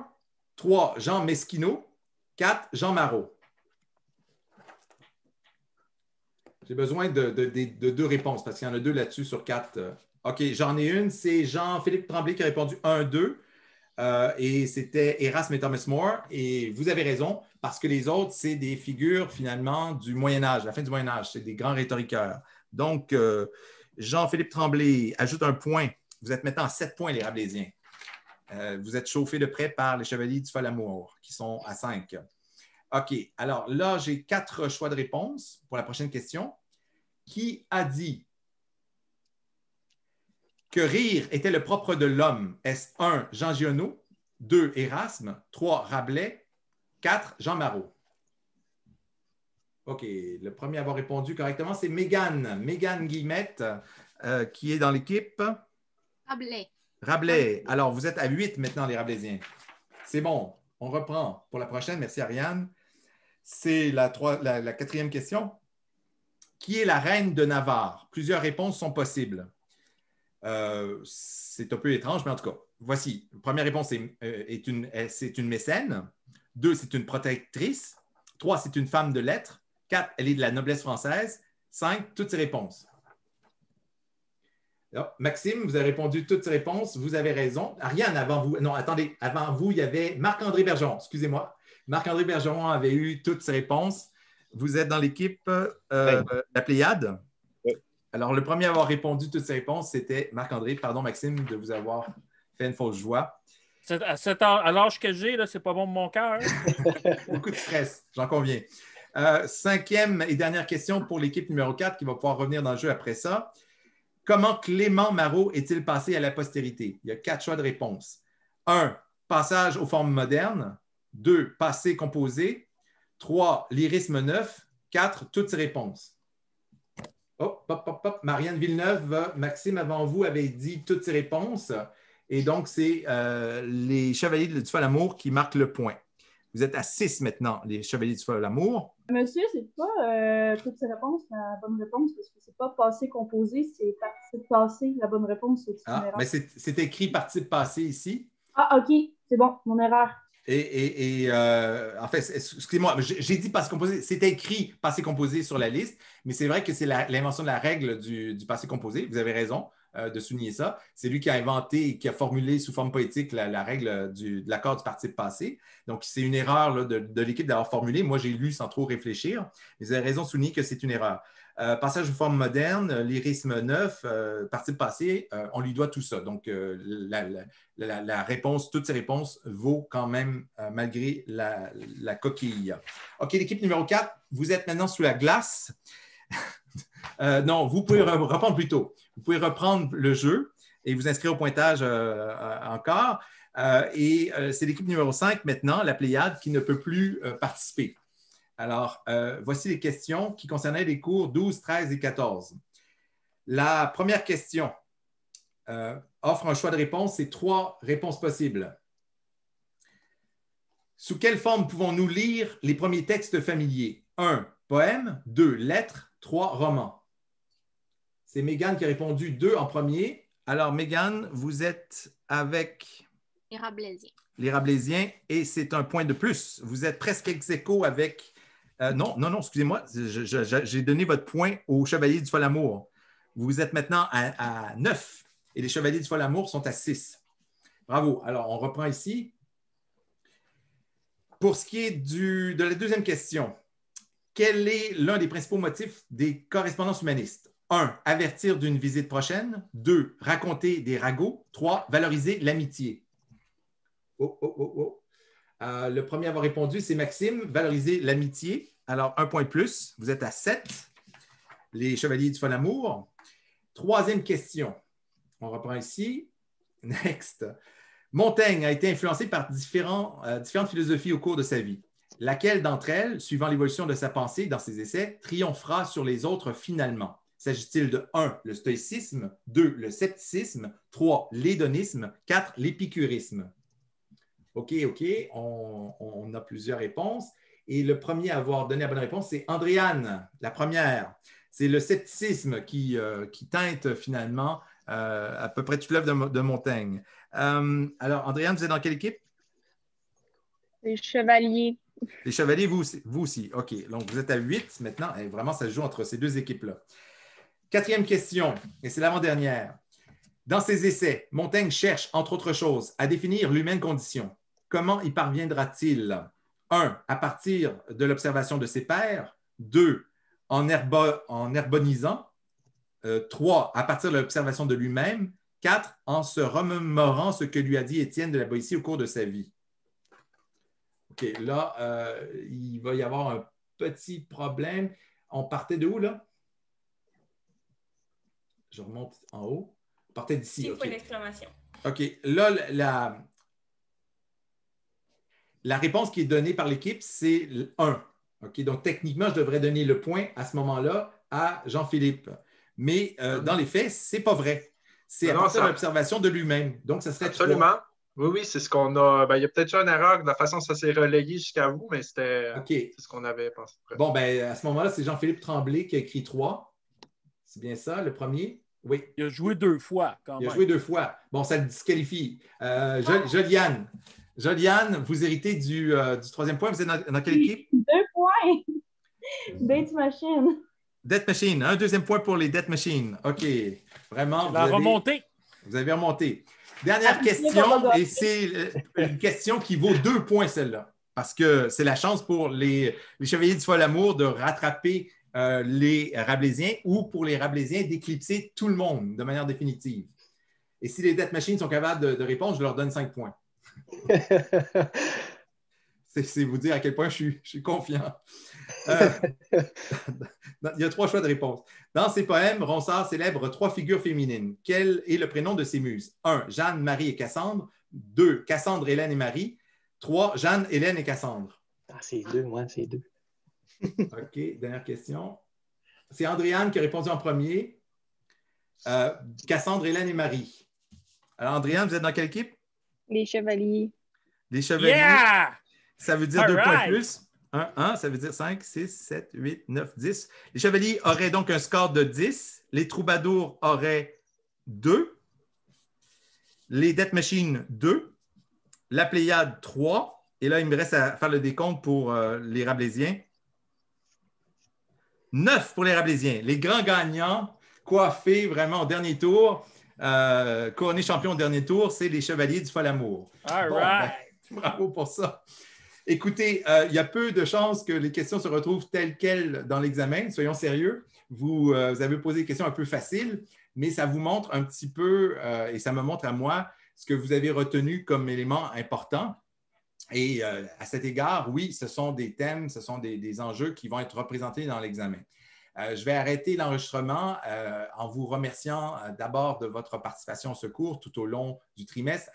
Trois, Jean Mesquino. Quatre, Jean Marot. J'ai besoin de, deux réponses parce qu'il y en a deux là-dessus sur quatre. Euh, OK, j'en ai une. C'est Jean-Philippe Tremblay qui a répondu un, deux ». Euh, et c'était Erasme et Thomas More. Et vous avez raison, parce que les autres, c'est des figures finalement du Moyen Âge, la fin du Moyen Âge, c'est des grands rhétoriqueurs. Donc, euh, Jean-Philippe Tremblay ajoute un point. Vous êtes maintenant à sept points, les Rabelaisiens. Euh, vous êtes chauffés de près par les Chevaliers du Falamour, qui sont à cinq. OK. Alors là, j'ai quatre choix de réponse pour la prochaine question. Qui a dit que rire était le propre de l'homme. Est-ce 1. Jean Giono, 2. Erasme, 3. Rabelais, 4. Jean Marot. OK, le premier à avoir répondu correctement, c'est Mégane, Mégane Guillemette, euh, qui est dans l'équipe. Rabelais. Rabelais. Alors, vous êtes à 8 maintenant, les Rabelaisiens. C'est bon, on reprend pour la prochaine. Merci, Ariane. C'est la quatrième question. Qui est la reine de Navarre? Plusieurs réponses sont possibles. Euh, c'est un peu étrange, mais en tout cas, voici. Première réponse est, euh, une, c'est une mécène. Deux, c'est une protectrice. Trois, c'est une femme de lettres. Quatre, elle est de la noblesse française. Cinq, toutes ces réponses. Maxime, vous avez répondu toutes ces réponses. Vous avez raison. Rien avant vous. Non, attendez. Avant vous, il y avait Marc-André Bergeron. Excusez-moi. Marc-André Bergeron avait eu toutes ces réponses. Vous êtes dans l'équipe de euh, La Pléiade. Alors, le premier à avoir répondu toutes ces réponses, c'était Marc-André. Pardon, Maxime, de vous avoir fait une fausse joie. À, l'âge que j'ai, c'est pas bon pour mon cœur. Beaucoup de stress, j'en conviens. Euh, cinquième et dernière question pour l'équipe numéro 4 qui va pouvoir revenir dans le jeu après ça. Comment Clément Marot est-il passé à la postérité? Il y a quatre choix de réponse. Un, Passage aux formes modernes. Deux, Passé composé. Trois, Lyrisme neuf. Quatre, Toutes ces réponses. Hop, hop, hop, hop. Marianne Villeneuve, Maxime, avant vous, avait dit toutes ses réponses. Et donc, c'est euh, les Chevaliers du Feu à l'amour qui marquent le point. Vous êtes à 6 maintenant, les Chevaliers du Feu à l'amour. Monsieur, c'est pas euh, toutes ses réponses la bonne réponse, parce que c'est pas passé composé, c'est de passé la bonne réponse. Ah, mais c'est écrit de passé ici. Ah, OK, c'est bon, mon erreur. Et, euh, en fait, excusez-moi, j'ai dit passé composé, c'est écrit passé composé sur la liste, mais c'est vrai que c'est l'invention de la règle du, passé composé, vous avez raison euh, de souligner ça. C'est lui qui a inventé qui a formulé sous forme poétique la, règle de l'accord du participe passé. Donc, c'est une erreur de, de l'équipe d'avoir formulé. Moi, j'ai lu sans trop réfléchir, vous avez raison de souligner que c'est une erreur. Euh, passage aux forme moderne, lyrisme neuf, euh, partie de passé, euh, on lui doit tout ça. Donc, la, réponse, toutes ces réponses vaut quand même malgré la, coquille. OK, l'équipe numéro 4, vous êtes maintenant sous la glace. non, vous pouvez reprendre plus tôt. Vous pouvez reprendre le jeu et vous inscrire au pointage encore. et c'est l'équipe numéro 5 maintenant, la Pléiade, qui ne peut plus participer. Alors, euh, voici les questions qui concernaient les cours 12, 13 et 14. La première question euh, offre un choix de réponse C'est trois réponses possibles. Sous quelle forme pouvons-nous lire les premiers textes familiers? Un, Poème. Deux, Lettres. Trois, Romans. C'est Mégane qui a répondu deux en premier. Alors, Mégane, vous êtes avec... Les Rablaisiens. Les et c'est un point de plus. Vous êtes presque ex avec euh, non, non, non, excusez-moi, j'ai donné votre point au chevalier du Fol-Amour. Vous êtes maintenant à, neuf et les Chevaliers du Fol-Amour sont à six. Bravo. Alors, on reprend ici. Pour ce qui est de la deuxième question, quel est l'un des principaux motifs des correspondances humanistes? Un, Avertir d'une visite prochaine. Deux, Raconter des ragots. Trois, Valoriser l'amitié. Oh, oh, oh, oh. Euh, le premier à avoir répondu, c'est Maxime. Valoriser l'amitié. Alors, un point de plus, vous êtes à 7. Les Chevaliers du fond Amour. Troisième question. On reprend ici. Next. Montaigne a été influencé par euh, différentes philosophies au cours de sa vie. Laquelle d'entre elles, suivant l'évolution de sa pensée dans ses essais, triomphera sur les autres finalement? S'agit-il de 1. le stoïcisme, 2. le scepticisme, 3. l'hédonisme, 4. l'épicurisme? OK, OK, on a plusieurs réponses. Et le premier à avoir donné la bonne réponse, c'est Andréane, la première. C'est le scepticisme qui, euh, teinte finalement euh, à peu près toute l'œuvre de, Montaigne. Euh, alors, Andréane, vous êtes dans quelle équipe? Les Chevaliers. Les Chevaliers, vous, aussi. OK. Donc, vous êtes à 8 maintenant. Et vraiment, ça se joue entre ces deux équipes-là. Quatrième question, et c'est l'avant-dernière. Dans ses essais, Montaigne cherche, entre autres choses, à définir l'humaine condition. Comment y parviendra-t-il? un, à partir de l'observation de ses pères. deux, en, herbonisant, euh, trois, à partir de l'observation de lui-même, quatre, en se remémorant ce que lui a dit Étienne de la Boétie au cours de sa vie. OK, là, euh, il va y avoir un petit problème. On partait de où, là? Je remonte en haut. On partait d'ici. OK, là, la, la réponse qui est donnée par l'équipe, c'est 1. Ok, Donc, techniquement, je devrais donner le point à ce moment-là à Jean-Philippe. Mais euh, ah dans les faits, ce n'est pas vrai. C'est à partir de l'observation de lui-même. Donc, ça serait Absolument. Oui, oui, c'est ce qu'on a. Ben, il y a peut-être une erreur de la façon ça s'est relayé jusqu'à vous, mais c'était euh, ce qu'on avait pensé. Bon, ben, à ce moment-là, c'est Jean-Philippe Tremblay qui a écrit 3. C'est bien ça, le premier? Oui. Il a joué deux fois, quand même. Il a joué deux fois. Bon, ça le disqualifie. Euh, Juliane? Joliane, vous héritez euh, du, troisième point. Vous êtes dans, quelle équipe? Deux points. Euh. Debt Machine. Debt Machine. Un deuxième point pour les Debt Machine. OK. Vraiment. Vous avez, remontée. Vous avez remonté. Dernière ah, question, et c'est euh, une question qui vaut deux points, celle-là, parce que c'est la chance pour les, Chevaliers du Fol Amour de rattraper les Rabelaisiens ou pour les Rabelaisiens d'éclipser tout le monde de manière définitive. Et si les Debt Machines sont capables de répondre, je leur donne cinq points. C'est vous dire à quel point je suis, confiant. Euh, il y a trois choix de réponse. Dans ses poèmes, Ronsard célèbre trois figures féminines. Quel est le prénom de ses muses? 1. Jeanne, Marie et Cassandre. Deux, Cassandre, Hélène et Marie. Trois, Jeanne, Hélène et Cassandre. Ah, c'est deux, moi, c'est deux. OK, dernière question. C'est Andréane qui a répondu en premier. Euh, Cassandre, Hélène et Marie. Alors, Andréane, vous êtes dans quelle équipe? Les chevaliers. Les chevaliers. Ça veut dire 2 deux points plus. 1, 1, ça veut dire 5, 6, 7, 8, 9, 10. Les chevaliers auraient donc un score de 10. Les troubadours auraient 2. Les Death Machines, 2. La Pléiade, 3. Et là, il me reste à faire le décompte pour euh, les Rabelaisiens. 9 pour les Rabelaisiens. Les grands gagnants, coiffés vraiment au dernier tour. Euh, couronné champion au dernier tour, c'est les Chevaliers du Fol All right. Ben, bravo pour ça. Écoutez, euh, il y a peu de chances que les questions se retrouvent telles quelles dans l'examen. Soyons sérieux. Vous, euh, avez posé des questions un peu faciles, mais ça vous montre un petit peu, et ça me montre à moi, ce que vous avez retenu comme élément important. Et à cet égard, oui, ce sont des thèmes, ce sont des enjeux qui vont être représentés dans l'examen. Euh, je vais arrêter l'enregistrement euh, en vous remerciant euh, d'abord de votre participation au secours cours tout au long du trimestre,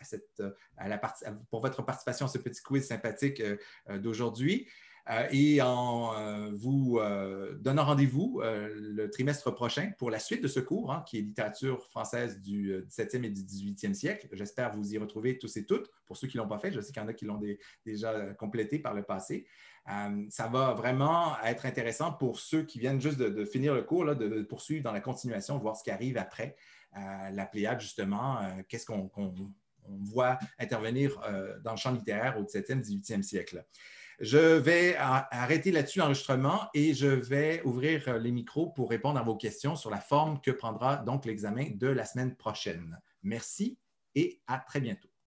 pour votre participation à ce petit quiz sympathique d'aujourd'hui. et en vous donnant rendez-vous le trimestre prochain pour la suite de ce cours, hein, qui est littérature française du 17e et du 18e siècle. J'espère vous y retrouver tous et toutes. Pour ceux qui ne l'ont pas fait, je sais qu'il y en a qui l'ont déjà complété par le passé. Euh, ça va vraiment être intéressant pour ceux qui viennent juste de, finir le cours, de, poursuivre dans la continuation, voir ce qui arrive après euh, la Pléiade, justement, euh, qu'est-ce qu'on voit intervenir dans le champ littéraire au 17e, 18e siècle. Je vais arrêter là-dessus l'enregistrement et je vais ouvrir les micros pour répondre à vos questions sur la forme que prendra donc l'examen de la semaine prochaine. Merci et à très bientôt.